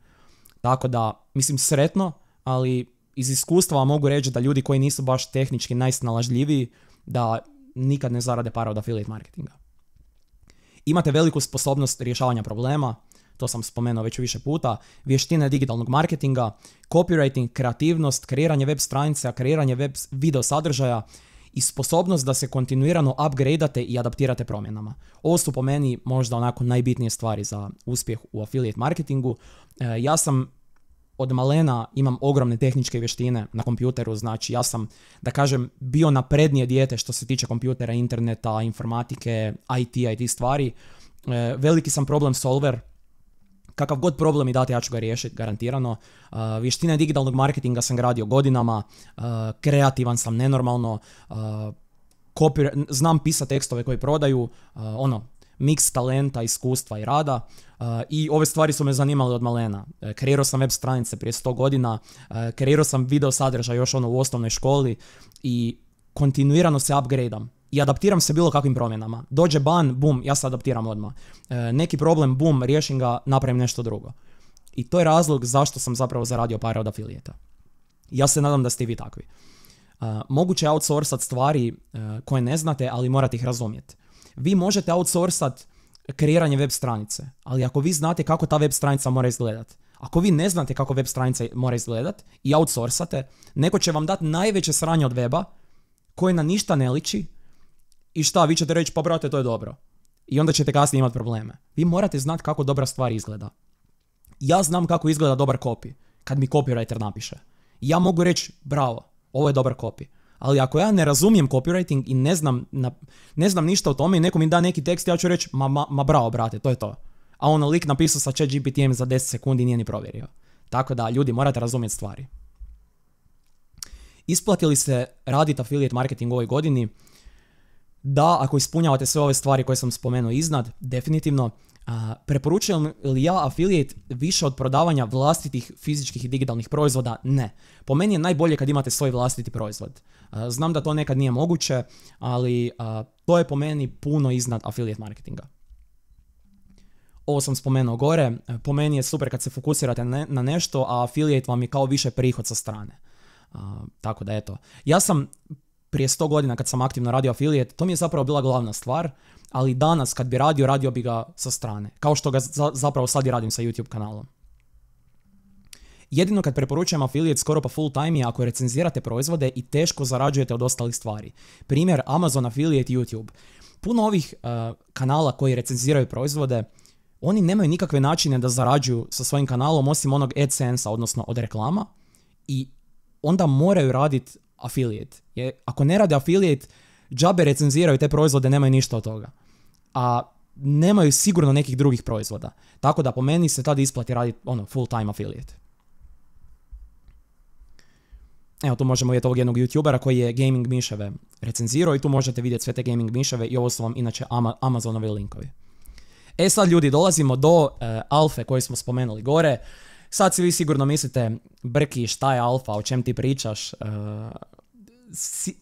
Tako da, mislim sretno, ali iz iskustva mogu reći da ljudi koji nisu baš tehnički najsnalažljiviji, da nikad ne zarade para od affiliate marketinga. Imate veliku sposobnost rješavanja problema, to sam spomenuo već više puta, vještine digitalnog marketinga, copywriting, kreativnost, kreiranje web stranica, kreiranje web video sadržaja, i sposobnost da se kontinuirano upgradeate i adaptirate promjenama. Ovo su po meni možda onako najbitnije stvari za uspjeh u affiliate marketingu. E, ja sam od malena imam ogromne tehničke vještine na kompjuteru, znači ja sam, da kažem, bio naprednije dijete što se tiče kompjutera, interneta, informatike, IT, IT stvari. E, veliki sam problem solver, kakav god problem mi date, ja ću ga riješiti, garantirano. Uh, vještine digitalnog marketinga sam gradio godinama, uh, kreativan sam nenormalno, uh, znam pisati tekstove koji prodaju, uh, ono, miks talenta, iskustva i rada uh, i ove stvari su me zanimale od malena. Kreirao sam web stranice prije 100 godina, kreirao sam video sadržaj još ono u osnovnoj školi i kontinuirano se upgradeam i adaptiram se bilo kakvim promjenama. Dođe ban, bum, ja se adaptiram odmah. E, neki problem, bum, riješim ga, napravim nešto drugo. I to je razlog zašto sam zapravo zaradio pare od afilijeta. Ja se nadam da ste i vi takvi. E, moguće je outsourcat stvari e, koje ne znate, ali morate ih razumjeti. Vi možete outsourcat kreiranje web stranice, ali ako vi znate kako ta web stranica mora izgledat ako vi ne znate kako web stranica mora izgledat i outsourcate, neko će vam dati najveće sranje od weba koje na ništa ne liči, i šta, vi ćete reći pa brate to je dobro. I onda ćete kasnije imati probleme. Vi morate znati kako dobra stvar izgleda. Ja znam kako izgleda dobar kopi, kad mi copywriter napiše. ja mogu reći, bravo, ovo je dobar kopi. Ali ako ja ne razumijem copywriting i ne znam, ne znam ništa o tome i neko mi da neki tekst, ja ću reći, ma, ma, bravo brate, to je to. A ono lik napisao sa chat GPTM za 10 sekundi i nije ni provjerio. Tako da, ljudi, morate razumjeti stvari. Isplatili se raditi affiliate marketing u ovoj godini? da, ako ispunjavate sve ove stvari koje sam spomenuo iznad, definitivno, preporučujem li ja affiliate više od prodavanja vlastitih fizičkih i digitalnih proizvoda? Ne. Po meni je najbolje kad imate svoj vlastiti proizvod. znam da to nekad nije moguće, ali to je po meni puno iznad affiliate marketinga. Ovo sam spomenuo gore, e, po meni je super kad se fokusirate na nešto, a affiliate vam je kao više prihod sa strane. tako da eto. Ja sam prije 100 godina kad sam aktivno radio afilijet, to mi je zapravo bila glavna stvar, ali danas kad bi radio, radio bi ga sa strane, kao što ga zapravo sad i radim sa YouTube kanalom. Jedino kad preporučujem afilijet skoro pa full time je ako recenzirate proizvode i teško zarađujete od ostalih stvari. Primjer Amazon Affiliate YouTube. Puno ovih eh, kanala koji recenziraju proizvode, oni nemaju nikakve načine da zarađuju sa svojim kanalom osim onog adsense odnosno od reklama i onda moraju raditi affiliate. Je, ako ne rade affiliate, džabe recenziraju te proizvode, nemaju ništa od toga. A nemaju sigurno nekih drugih proizvoda. Tako da po meni se tada isplati raditi ono, full time affiliate. Evo tu možemo vidjeti ovog jednog youtubera koji je gaming miševe recenzirao i tu možete vidjeti sve te gaming miševe i ovo su vam inače ama- Amazonovi linkovi. E sad ljudi dolazimo do e, alfe koju smo spomenuli gore. Sad si vi sigurno mislite, Brki šta je alfa, o čem ti pričaš, eh,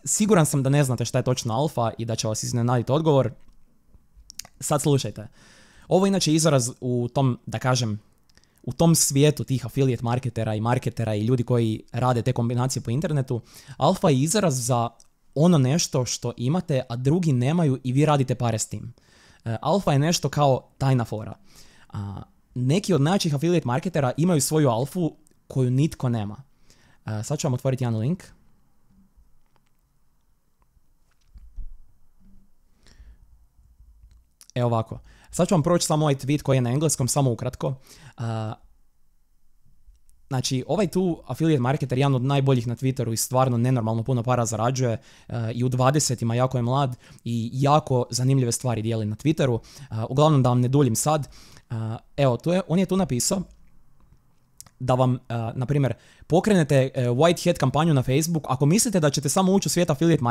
siguran sam da ne znate šta je točno alfa i da će vas iznenaditi odgovor. Sad slušajte. Ovo je inače izraz u tom, da kažem, u tom svijetu tih affiliate marketera i marketera i ljudi koji rade te kombinacije po internetu, alfa je izraz za ono nešto što imate, a drugi nemaju i vi radite pare s tim. E, alfa je nešto kao tajna fora. neki od najjačih affiliate marketera imaju svoju alfu koju nitko nema. E, sad ću vam otvoriti jedan link. E ovako. Sad ću vam proći samo ovaj tweet koji je na engleskom, samo ukratko. Znači, ovaj tu affiliate marketer, jedan od najboljih na Twitteru i stvarno nenormalno puno para zarađuje e, i u 20-ima jako je mlad i jako zanimljive stvari dijeli na Twitteru. uglavnom da vam ne duljim sad, evo, je, on je tu napisao da vam, e, na primjer, pokrenete uh, e, white hat kampanju na Facebook, ako mislite da ćete samo ući u svijet affiliate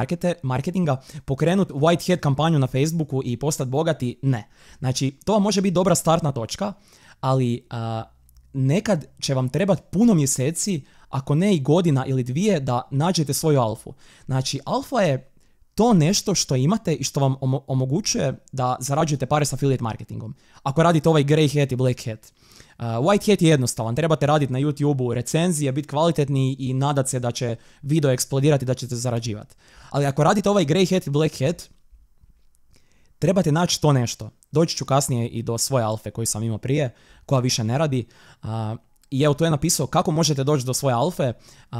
marketinga, pokrenuti white hat kampanju na Facebooku i postati bogati, ne. Znači, to vam može biti dobra startna točka, ali e, nekad će vam trebati puno mjeseci, ako ne i godina ili dvije, da nađete svoju alfu. Znači, alfa je to nešto što imate i što vam omogućuje da zarađujete pare sa affiliate marketingom. Ako radite ovaj grey hat i black hat. Uh, White Hat je jednostavan, trebate raditi na youtube recenzije, biti kvalitetni i nadat se da će video eksplodirati da ćete zarađivati. Ali ako radite ovaj Grey Hat i Black Hat, trebate naći to nešto. Doći ću kasnije i do svoje alfe koju sam imao prije, koja više ne radi. Uh, I evo to je napisao kako možete doći do svoje alfe. Uh,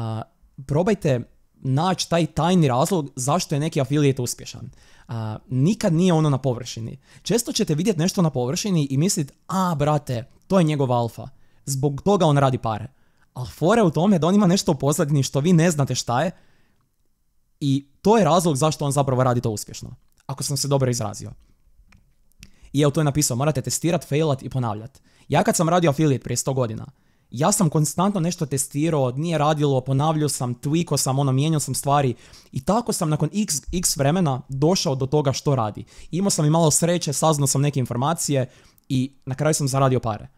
probajte naći taj tajni razlog zašto je neki afilijet uspješan. nikad nije ono na površini. Često ćete vidjeti nešto na površini i misliti, a brate, to je njegova alfa. Zbog toga on radi pare. A fore u tome da on ima nešto u pozadini što vi ne znate šta je i to je razlog zašto on zapravo radi to uspješno. Ako sam se dobro izrazio. I evo to je napisao, morate testirati, failat i ponavljati. Ja kad sam radio afilijet prije 100 godina, ja sam konstantno nešto testirao, nije radilo, ponavljao sam, tweakao sam, ono, mijenjao sam stvari i tako sam nakon x, vremena došao do toga što radi. Imao sam i malo sreće, saznao sam neke informacije i na kraju sam zaradio pare.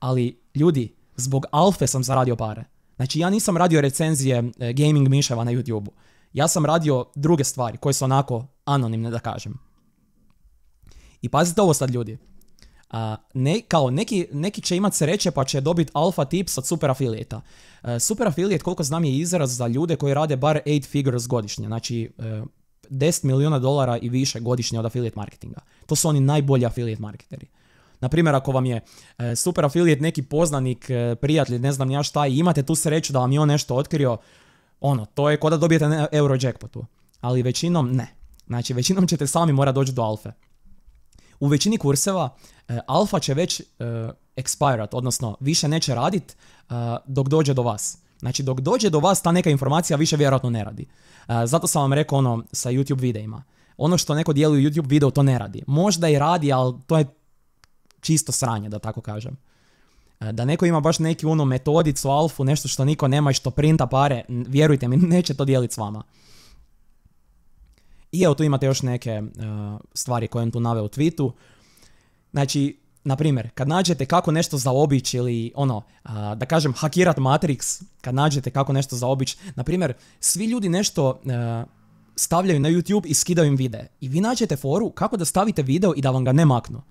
Ali, ljudi, zbog alfe sam zaradio pare. Znači, ja nisam radio recenzije e, gaming miševa na YouTube-u. Ja sam radio druge stvari koje su onako anonimne, da kažem. I pazite ovo sad, ljudi. A, kao neki, će imati sreće pa će dobiti alfa tips od super afilijeta. E, super afilijet koliko znam je izraz za ljude koji rade bar 8 figures godišnje, znači 10 e, milijuna dolara i više godišnje od afilijet marketinga. To su oni najbolji afilijet marketeri. Na primjer, ako vam je e, super afilijet neki poznanik, prijatelj, ne znam ja šta, i imate tu sreću da vam je on nešto otkrio, ono, to je k'o da dobijete euro jackpotu. Ali većinom ne. Znači, većinom ćete sami morati doći do alfe u većini kurseva e, alfa će već e, expirat, odnosno više neće radit e, dok dođe do vas. Znači dok dođe do vas ta neka informacija više vjerojatno ne radi. zato sam vam rekao ono sa YouTube videima. Ono što neko dijeli u YouTube video to ne radi. Možda i radi, ali to je čisto sranje da tako kažem. Da neko ima baš neki ono metodicu, alfu, nešto što niko nema i što printa pare, vjerujte mi, *laughs* neće to dijeliti s vama. I evo tu imate još neke e, stvari koje on tu nave u tweetu. Znači, na primjer, kad nađete kako nešto zaobići ili ono, da kažem hakirat Matrix, kad nađete kako nešto zaobići, na primjer, svi ljudi nešto e, stavljaju na YouTube i skidaju im vide. I vi nađete foru kako da stavite video i da vam ga ne maknu.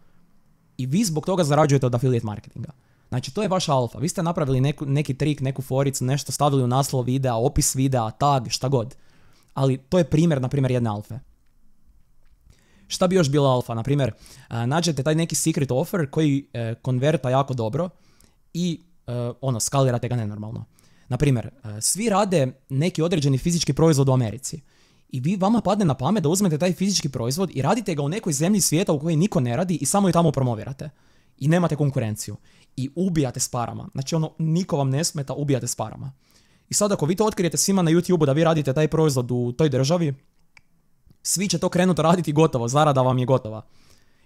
I vi zbog toga zarađujete od affiliate marketinga. Znači, to je vaša alfa. Vi ste napravili neki trik, neku foricu, nešto stavili u naslov videa, opis videa, tag, šta god ali to je primjer, na primjer, jedne alfe. Šta bi još bila alfa? Na primjer, eh, nađete taj neki secret offer koji eh, konverta jako dobro i eh, ono, skalirate ga nenormalno. Na primjer, svi rade neki određeni fizički proizvod u Americi i vi vama padne na pamet da uzmete taj fizički proizvod i radite ga u nekoj zemlji svijeta u kojoj niko ne radi i samo ju tamo promovirate. I nemate konkurenciju. I ubijate s parama. Znači ono, niko vam ne smeta, ubijate s parama. I sad ako vi to otkrijete svima na YouTube-u da vi radite taj proizvod u toj državi, svi će to krenuti raditi gotovo, zarada vam je gotova.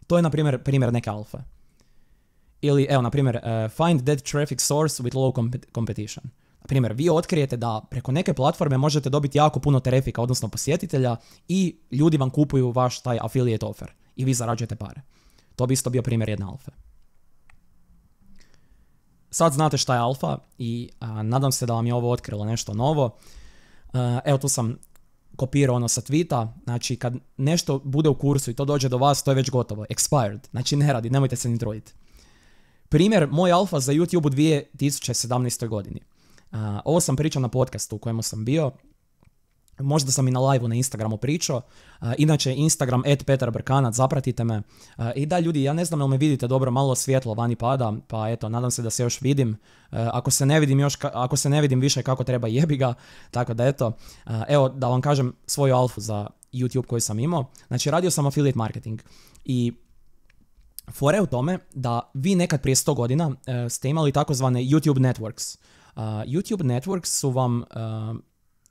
To je, na primjer, primjer neke alfe. Ili, evo, na primjer, eh, find that traffic source with low competition. Na primjer, vi otkrijete da preko neke platforme možete dobiti jako puno terefika, odnosno posjetitelja i ljudi vam kupuju vaš taj affiliate offer i vi zarađujete pare. To bi isto bio primjer jedne alfe sad znate šta je alfa i nadam se da vam je ovo otkrilo nešto novo. E, evo tu sam kopirao ono sa tweeta, znači kad nešto bude u kursu i to dođe do vas, to je već gotovo, expired, znači ne radi, nemojte se ni truditi. Primjer, moj alfa za YouTube u 2017. godini. E, ovo sam pričao na podcastu u kojemu sam bio, Možda sam i na live na Instagramu pričao. E, inače, Instagram, et Petar Brkanac, zapratite me. E, I da, ljudi, ja ne znam jel me vidite dobro, malo svjetlo vani pada, pa eto, nadam se da se još vidim. E, ako, se ne vidim još, ako se ne vidim više kako treba *laughs* jebi ga, tako da eto. evo, da vam kažem svoju alfu za YouTube koju sam imao. Znači, radio sam affiliate marketing i fore je u tome da vi nekad prije 100 godina ste imali takozvane YouTube networks. YouTube networks su vam,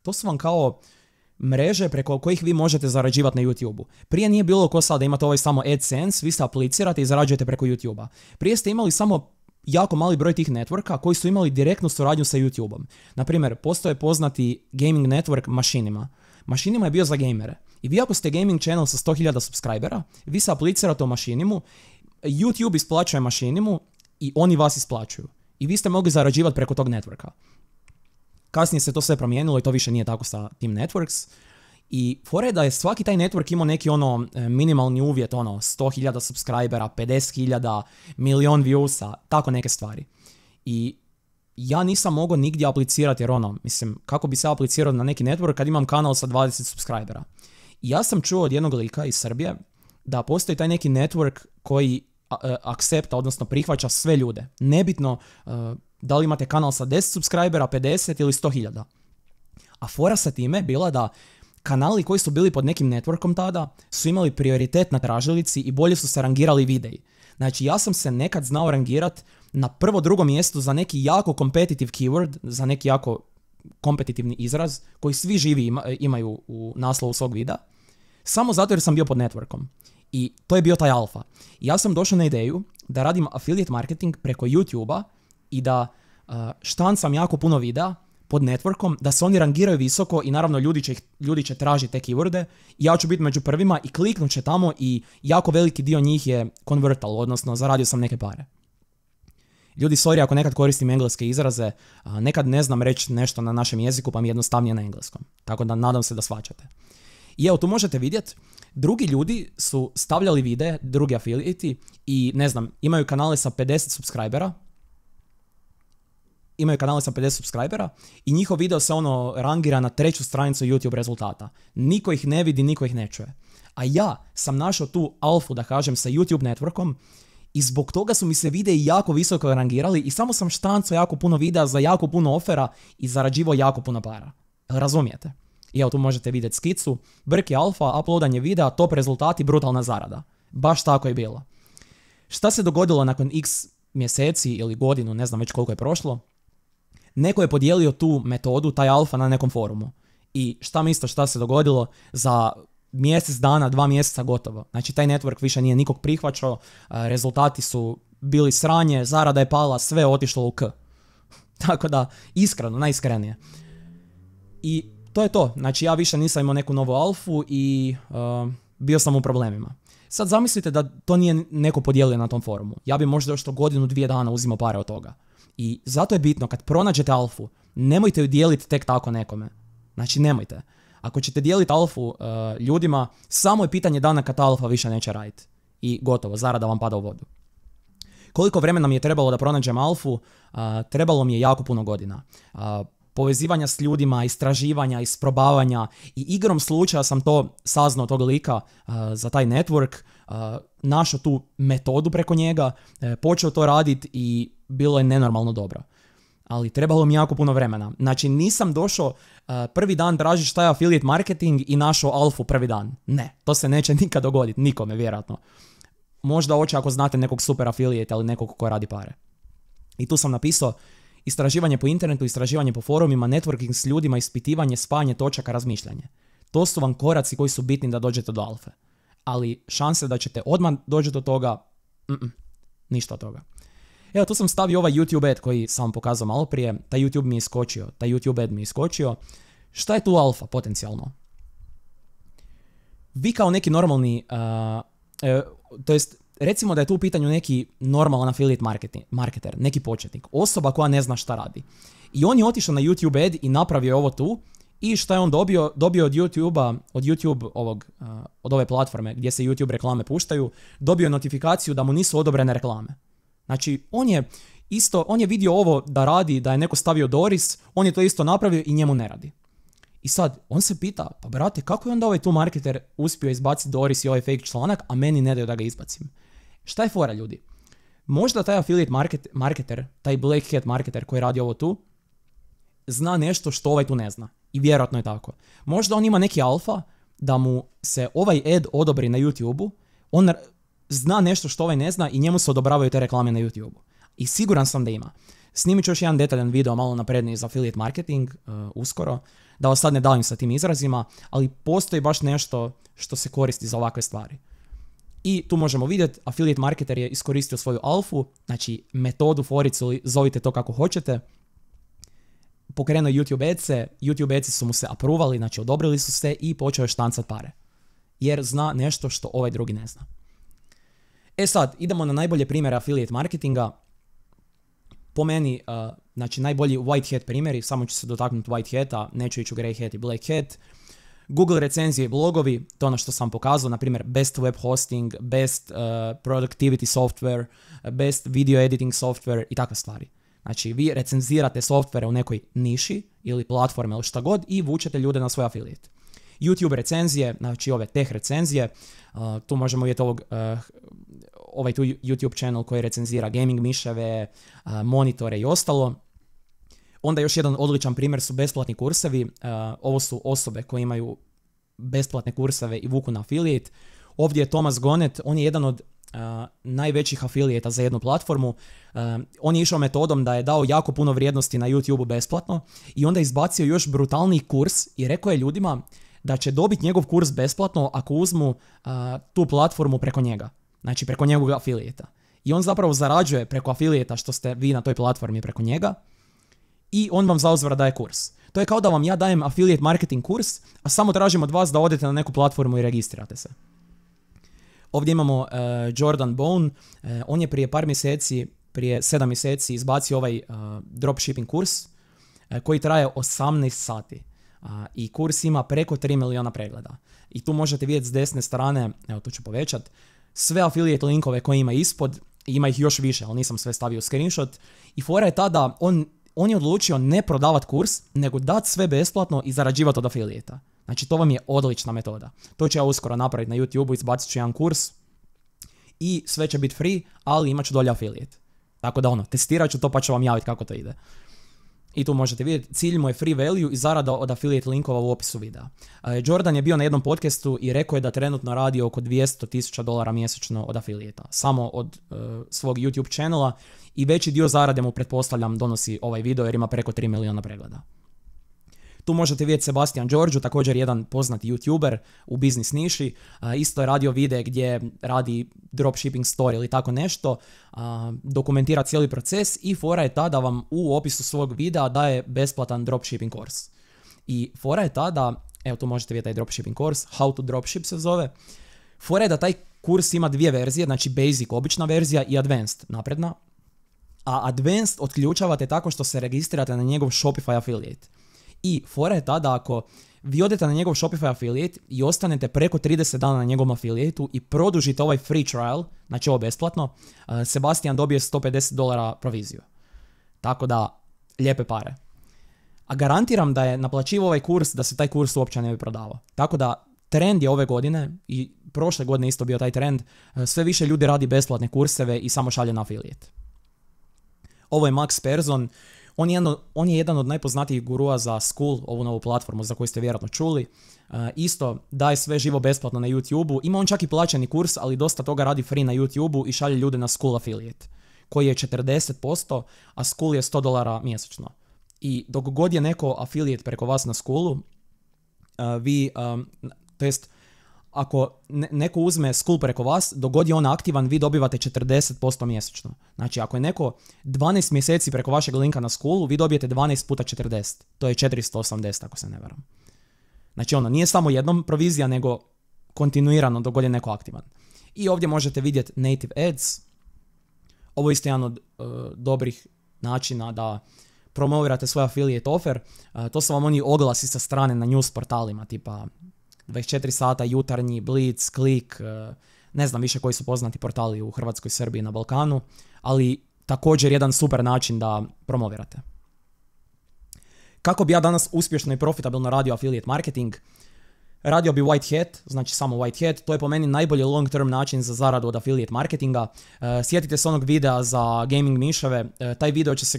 to su vam kao mreže preko kojih vi možete zarađivati na youtube Prije nije bilo ko sada imate ovaj samo AdSense, vi se aplicirate i zarađujete preko YouTube-a. Prije ste imali samo jako mali broj tih networka koji su imali direktnu suradnju sa YouTube-om. Naprimjer, postoje poznati gaming network mašinima. Mašinima je bio za gamere. I vi ako ste gaming channel sa 100.000 subscribera, vi se aplicirate u mašinimu, YouTube isplaćuje mašinimu i oni vas isplaćuju. I vi ste mogli zarađivati preko tog networka. Kasnije se to sve promijenilo i to više nije tako sa Team Networks. I fore da je svaki taj network imao neki ono e, minimalni uvjet, ono 100.000 subscribera, 50.000, milion viewsa, tako neke stvari. I ja nisam mogao nigdje aplicirati jer ono, mislim, kako bi se aplicirao na neki network kad imam kanal sa 20 subscribera. I ja sam čuo od jednog lika iz Srbije da postoji taj neki network koji e, akcepta, odnosno prihvaća sve ljude. Nebitno e, da li imate kanal sa 10 subscribera, 50 ili 100 hiljada. A fora sa time bila da kanali koji su bili pod nekim networkom tada su imali prioritet na tražilici i bolje su se rangirali videi. Znači ja sam se nekad znao rangirat na prvo drugo mjesto za neki jako competitive keyword, za neki jako kompetitivni izraz koji svi živi imaju u naslovu svog videa, samo zato jer sam bio pod networkom. I to je bio taj alfa. ja sam došao na ideju da radim affiliate marketing preko YouTube-a i da uh, eh, štancam jako puno videa pod networkom, da se oni rangiraju visoko i naravno ljudi će, ljudi će tražiti te keyworde ja ću biti među prvima i kliknut će tamo i jako veliki dio njih je konvertal, odnosno zaradio sam neke pare. Ljudi, sorry ako nekad koristim engleske izraze, eh, nekad ne znam reći nešto na našem jeziku pa mi je jednostavnije na engleskom. Tako da nadam se da svačate. I evo, tu možete vidjeti, drugi ljudi su stavljali vide, drugi affiliati i ne znam, imaju kanale sa 50 subscribera, imaju kanale sa 50 subscribera i njihov video se ono rangira na treću stranicu YouTube rezultata. Niko ih ne vidi, niko ih ne čuje. A ja sam našao tu alfu, da kažem, sa YouTube networkom i zbog toga su mi se vide jako visoko rangirali i samo sam štancao jako puno videa za jako puno ofera i zarađivao jako puno para. Razumijete? I evo tu možete vidjeti skicu, brki alfa, uploadanje videa, top rezultati, brutalna zarada. Baš tako je bilo. Šta se dogodilo nakon x mjeseci ili godinu, ne znam već koliko je prošlo, neko je podijelio tu metodu, taj alfa na nekom forumu. I šta mislite šta se dogodilo za mjesec dana, dva mjeseca gotovo. Znači taj network više nije nikog prihvaćao, e, rezultati su bili sranje, zarada je pala, sve je otišlo u k. *laughs* Tako da, iskreno, najiskrenije. I to je to. Znači ja više nisam imao neku novu alfu i e, bio sam u problemima. Sad zamislite da to nije neko podijelio na tom forumu. Ja bi možda još to godinu, dvije dana uzimao pare od toga. I zato je bitno kad pronađete alfu, nemojte ju dijeliti tek tako nekome. Znači nemojte. Ako ćete dijeliti alfu uh, ljudima, samo je pitanje dana kad ta alfa više neće raditi. I gotovo, zarada vam pada u vodu. Koliko vremena mi je trebalo da pronađem alfu? Uh, trebalo mi je jako puno godina. Uh, povezivanja s ljudima, istraživanja, isprobavanja i igrom slučaja sam to saznao tog lika za taj network, uh, našao tu metodu preko njega, počeo to raditi i bilo je nenormalno dobro. Ali trebalo mi jako puno vremena. Znači nisam došao eh, prvi dan traži šta je affiliate marketing i našao alfu prvi dan. Ne, to se neće *laughs* nikad dogoditi, nikome vjerojatno. Možda oče ako znate nekog super affiliate ali nekog ko radi pare. I tu sam napisao istraživanje po internetu, istraživanje po forumima, networking s ljudima, ispitivanje, spajanje točaka, razmišljanje. To su vam koraci koji su bitni da dođete do alfe. Ali šanse da ćete odmah doći do toga, ništa od toga. Evo, tu sam stavio ovaj YouTube ad koji sam vam pokazao malo prije. Taj YouTube mi je iskočio. Taj YouTube ad mi je iskočio. Šta je tu alfa potencijalno? Vi kao neki normalni, uh, e, to jest recimo da je tu u pitanju neki normalan affiliate marketing, marketer, neki početnik, osoba koja ne zna šta radi. I on je otišao na YouTube ad i napravio ovo tu i šta je on dobio? Dobio od youtube od YouTube ovog, uh, od ove platforme gdje se YouTube reklame puštaju, dobio je notifikaciju da mu nisu odobrene reklame. Znači, on je isto, on je vidio ovo da radi, da je neko stavio Doris, on je to isto napravio i njemu ne radi. I sad, on se pita, pa brate, kako je onda ovaj tu marketer uspio izbaciti Doris i ovaj fake članak, a meni ne daju da ga izbacim? Šta je fora, ljudi? Možda taj affiliate market, marketer, taj black hat marketer koji radi ovo tu, zna nešto što ovaj tu ne zna. I vjerojatno je tako. Možda on ima neki alfa da mu se ovaj ad odobri na YouTube-u, on zna nešto što ovaj ne zna i njemu se odobravaju te reklame na YouTube. I siguran sam da ima. Snimit ću još jedan detaljan video malo napredniji za affiliate marketing e, uskoro, da vas sad ne dalim sa tim izrazima, ali postoji baš nešto što se koristi za ovakve stvari. I tu možemo vidjeti, affiliate marketer je iskoristio svoju alfu, znači metodu, foricu, zovite to kako hoćete, pokrenuo YouTube ads YouTube ads su mu se aprovali, znači odobrili su se i počeo je štancat pare. Jer zna nešto što ovaj drugi ne zna. E sad, idemo na najbolje primjere affiliate marketinga. Po meni, uh, znači najbolji white hat primjeri, samo ću se dotaknuti white hata, neću ići u grey hat i black hat. Google recenzije i blogovi, to je ono što sam pokazao, na primjer best web hosting, best uh, productivity software, best video editing software i takve stvari. Znači vi recenzirate softvere u nekoj niši ili platforme ili šta god i vučete ljude na svoj affiliate. YouTube recenzije, znači ove teh recenzije, uh, tu možemo vidjeti ovog ovaj tu YouTube channel koji recenzira gaming miševe, monitore i ostalo. Onda još jedan odličan primjer su besplatni kursevi. Ovo su osobe koje imaju besplatne kurseve i vuku na affiliate. Ovdje je Thomas Gonet, on je jedan od najvećih afilijeta za jednu platformu. on je išao metodom da je dao jako puno vrijednosti na youtube besplatno i onda izbacio još brutalni kurs i rekao je ljudima da će dobiti njegov kurs besplatno ako uzmu tu platformu preko njega. Znači preko njegovog afilijeta. I on zapravo zarađuje preko afilijeta što ste vi na toj platformi preko njega i on vam zauzvara daje kurs. To je kao da vam ja dajem afilijet marketing kurs, a samo tražim od vas da odete na neku platformu i registrirate se. Ovdje imamo e, Jordan Bone, e, on je prije par mjeseci, prije sedam mjeseci izbacio ovaj e, dropshipping kurs koji traje 18 sati. I kurs ima preko 3 milijuna pregleda. I tu možete vidjeti s desne strane, evo tu ću povećat, sve affiliate linkove koje ima ispod, ima ih još više, ali nisam sve stavio u screenshot, i fora je ta da on, on je odlučio ne prodavat kurs, nego dat sve besplatno i zarađivat od afilijeta. Znači to vam je odlična metoda. To ću ja uskoro napraviti na YouTube-u, izbacit ću jedan kurs i sve će biti free, ali imat ću dolje afilijet. Tako da ono, testirat ću to pa ću vam javiti kako to ide i tu možete vidjeti, cilj mu je free value i zarada od affiliate linkova u opisu videa. E, Jordan je bio na jednom podcastu i rekao je da trenutno radi oko 200 tisuća dolara mjesečno od afilijeta, samo od e, svog YouTube channela i veći dio zarade mu pretpostavljam donosi ovaj video jer ima preko 3 milijuna pregleda. Tu možete vidjeti Sebastian Đorđu, također jedan poznati youtuber u biznis niši. Isto je radio vide gdje radi dropshipping store ili tako nešto. Dokumentira cijeli proces i fora je ta da vam u opisu svog videa daje besplatan dropshipping kurs. I fora je ta da, evo tu možete vidjeti taj dropshipping kurs, How to Dropship se zove. Fora je da taj kurs ima dvije verzije, znači basic, obična verzija i advanced, napredna. A advanced otključavate tako što se registrirate na njegov Shopify affiliate. I fora je ta da ako vi odete na njegov Shopify affiliate i ostanete preko 30 dana na njegovom afilijetu i produžite ovaj free trial, znači ovo besplatno, uh, Sebastian dobije 150 dolara proviziju. Tako da, lijepe pare. A garantiram da je naplaćivo ovaj kurs, da se taj kurs uopće ne bi prodavao. Tako da, trend je ove godine i prošle godine isto bio taj trend, uh, sve više ljudi radi besplatne kurseve i samo šalje na afilijet. Ovo je Max Person. On je, jedan od, on je jedan od najpoznatijih gurua za School, ovu novu platformu za koju ste vjerojatno čuli. Eh, isto daje sve živo besplatno na YouTube-u. Ima on čak i plaćeni kurs, ali dosta toga radi free na YouTube-u i šalje ljude na School Affiliate, koji je 40%, a School je 100 dolara mjesečno. I dok god je neko affiliate preko vas na Schoolu, eh, vi, eh, to jest ako neko uzme skup preko vas, god je on aktivan, vi dobivate 40% mjesečno. Znači, ako je neko 12 mjeseci preko vašeg linka na skulu, vi dobijete 12 puta 40. To je 480, ako se ne varam. Znači, ono, nije samo jednom provizija, nego kontinuirano god je neko aktivan. I ovdje možete vidjeti native ads. Ovo je isto jedan od e, dobrih načina da promovirate svoj affiliate offer. E, to su vam oni oglasi sa strane na news portalima, tipa 24 sata, jutarnji, Blitz, klik, e, ne znam više koji su poznati portali u Hrvatskoj, Srbiji, na Balkanu, ali također jedan super način da promovirate. Kako bi ja danas uspješno i profitabilno radio affiliate marketing? Radio bi white hat, znači samo white hat, to je po meni najbolji long term način za zaradu od affiliate marketinga. E, sjetite se onog videa za gaming miševe, e, taj video će se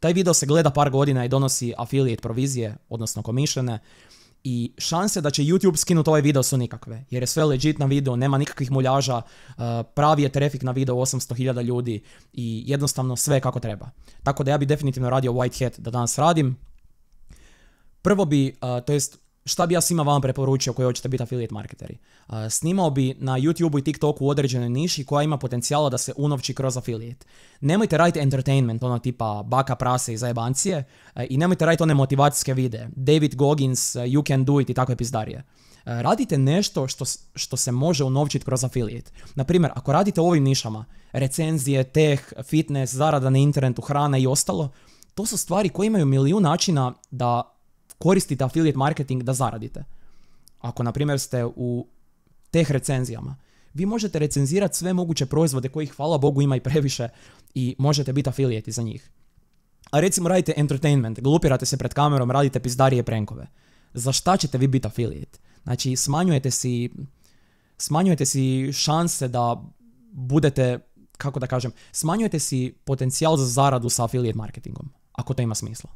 taj video se gleda par godina i donosi affiliate provizije, odnosno komišene i šanse da će YouTube skinuti ovaj video su nikakve, jer je sve legit na video, nema nikakvih muljaža, uh, pravi je trafik na video 800.000 ljudi i jednostavno sve kako treba. Tako da ja bi definitivno radio white hat da danas radim. Prvo bi, uh, to jest šta bi ja svima vama preporučio koji hoćete biti affiliate marketeri? Uh, snimao bi na YouTube i TikToku u određenoj niši koja ima potencijala da se unovči kroz affiliate. Nemojte raditi entertainment, ono tipa baka prase i zajebancije uh, i nemojte raditi one motivacijske videe. David Goggins, uh, You Can Do It i takve pizdarije radite nešto što, što se može unovčiti kroz affiliate. Naprimjer, ako radite u ovim nišama, recenzije, teh, fitness, zarada na internetu, hrana i ostalo, to su stvari koje imaju milijun načina da koristite affiliate marketing da zaradite. Ako, na primjer, ste u teh recenzijama, vi možete recenzirati sve moguće proizvode kojih, hvala Bogu, ima i previše i možete biti afilijeti za njih. A recimo radite entertainment, glupirate se pred kamerom, radite pizdarije prenkove. Za šta ćete vi biti afilijet? Znači, smanjujete si, smanjujete si šanse da budete, kako da kažem, smanjujete si potencijal za zaradu sa affiliate marketingom, ako to ima smisla.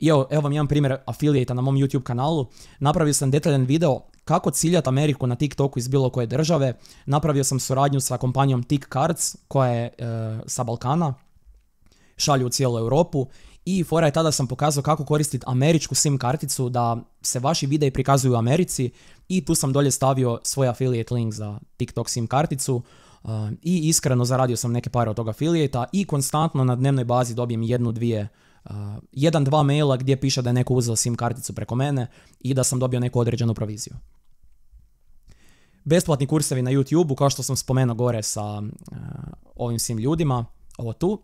I evo, evo vam jedan primjer afilijeta na mom YouTube kanalu. Napravio sam detaljan video kako ciljati Ameriku na TikToku iz bilo koje države. Napravio sam suradnju sa kompanijom Cards koja je e, sa Balkana, šalju u cijelu Europu i fora je tada sam pokazao kako koristiti američku SIM karticu da se vaši videi prikazuju u Americi i tu sam dolje stavio svoj affiliate link za TikTok SIM karticu e, i iskreno zaradio sam neke pare od tog afilijeta i konstantno na dnevnoj bazi dobijem jednu, dvije jedan, dva maila gdje piše da je neko uzeo SIM karticu preko mene i da sam dobio neku određenu proviziju. Besplatni kursevi na youtube kao što sam spomenuo gore sa e, ovim svim ljudima, ovo tu.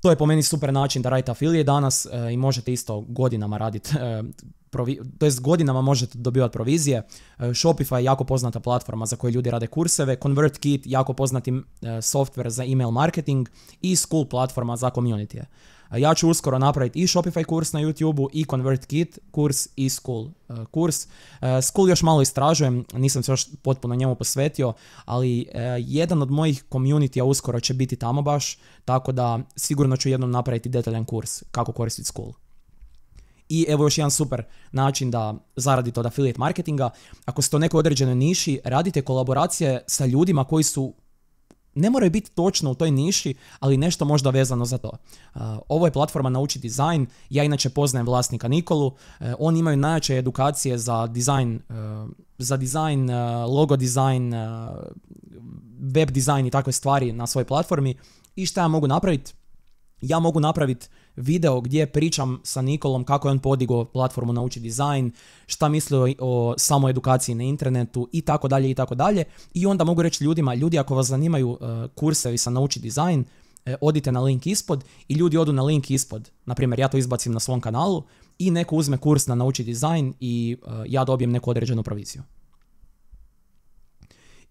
To je po meni super način da radite afilije danas e, i možete isto godinama raditi, e, uh, to jest godinama možete dobivati provizije. Shopify je jako poznata platforma za koju ljudi rade kurseve, ConvertKit jako poznati software za email marketing i School platforma za community. Ja ću uskoro napraviti i Shopify kurs na youtube i ConvertKit kurs i School e, kurs. E, School još malo istražujem, nisam se još potpuno njemu posvetio, ali e, jedan od mojih communitya uskoro će biti tamo baš, tako da sigurno ću jednom napraviti detaljan kurs kako koristiti School. I evo još jedan super način da zaradite od affiliate marketinga. Ako ste u nekoj određenoj niši, radite kolaboracije sa ljudima koji su ne moraju biti točno u toj niši, ali nešto možda vezano za to. Uh, ovo je platforma Nauči dizajn, ja inače poznajem vlasnika Nikolu, uh, oni imaju najjače edukacije za dizajn, uh, za dizajn, logo dizajn, web dizajn i takve stvari na svojoj platformi. I šta ja mogu napraviti? Ja mogu napraviti video gdje pričam sa Nikolom kako je on podigao platformu Nauči dizajn, šta misli o samo edukaciji na internetu i tako dalje i tako dalje. I onda mogu reći ljudima, ljudi ako vas zanimaju e, kursevi sa Nauči dizajn, e, odite na link ispod i ljudi odu na link ispod. Naprimjer, ja to izbacim na svom kanalu i neko uzme kurs na Nauči dizajn i e, ja dobijem neku određenu proviziju.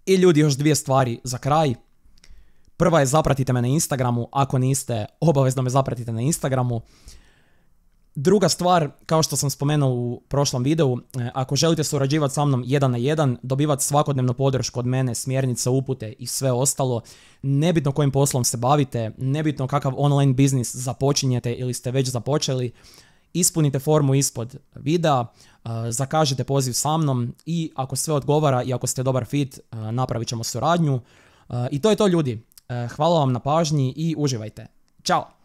I ljudi, još dvije stvari za kraj. Prva je zapratite me na Instagramu, ako niste, obavezno me zapratite na Instagramu. Druga stvar, kao što sam spomenuo u prošlom videu, e, ako želite surađivati sa mnom jedan na jedan, dobivati svakodnevnu podršku od mene, smjernice, upute i sve ostalo, nebitno kojim poslom se bavite, nebitno kakav online biznis započinjete ili ste već započeli, ispunite formu ispod videa, e, zakažite poziv sa mnom i ako sve odgovara i ako ste dobar fit, e, napravit ćemo suradnju. I to je to ljudi. Eh, hvala vam na pažnji i uživajte. Ćao!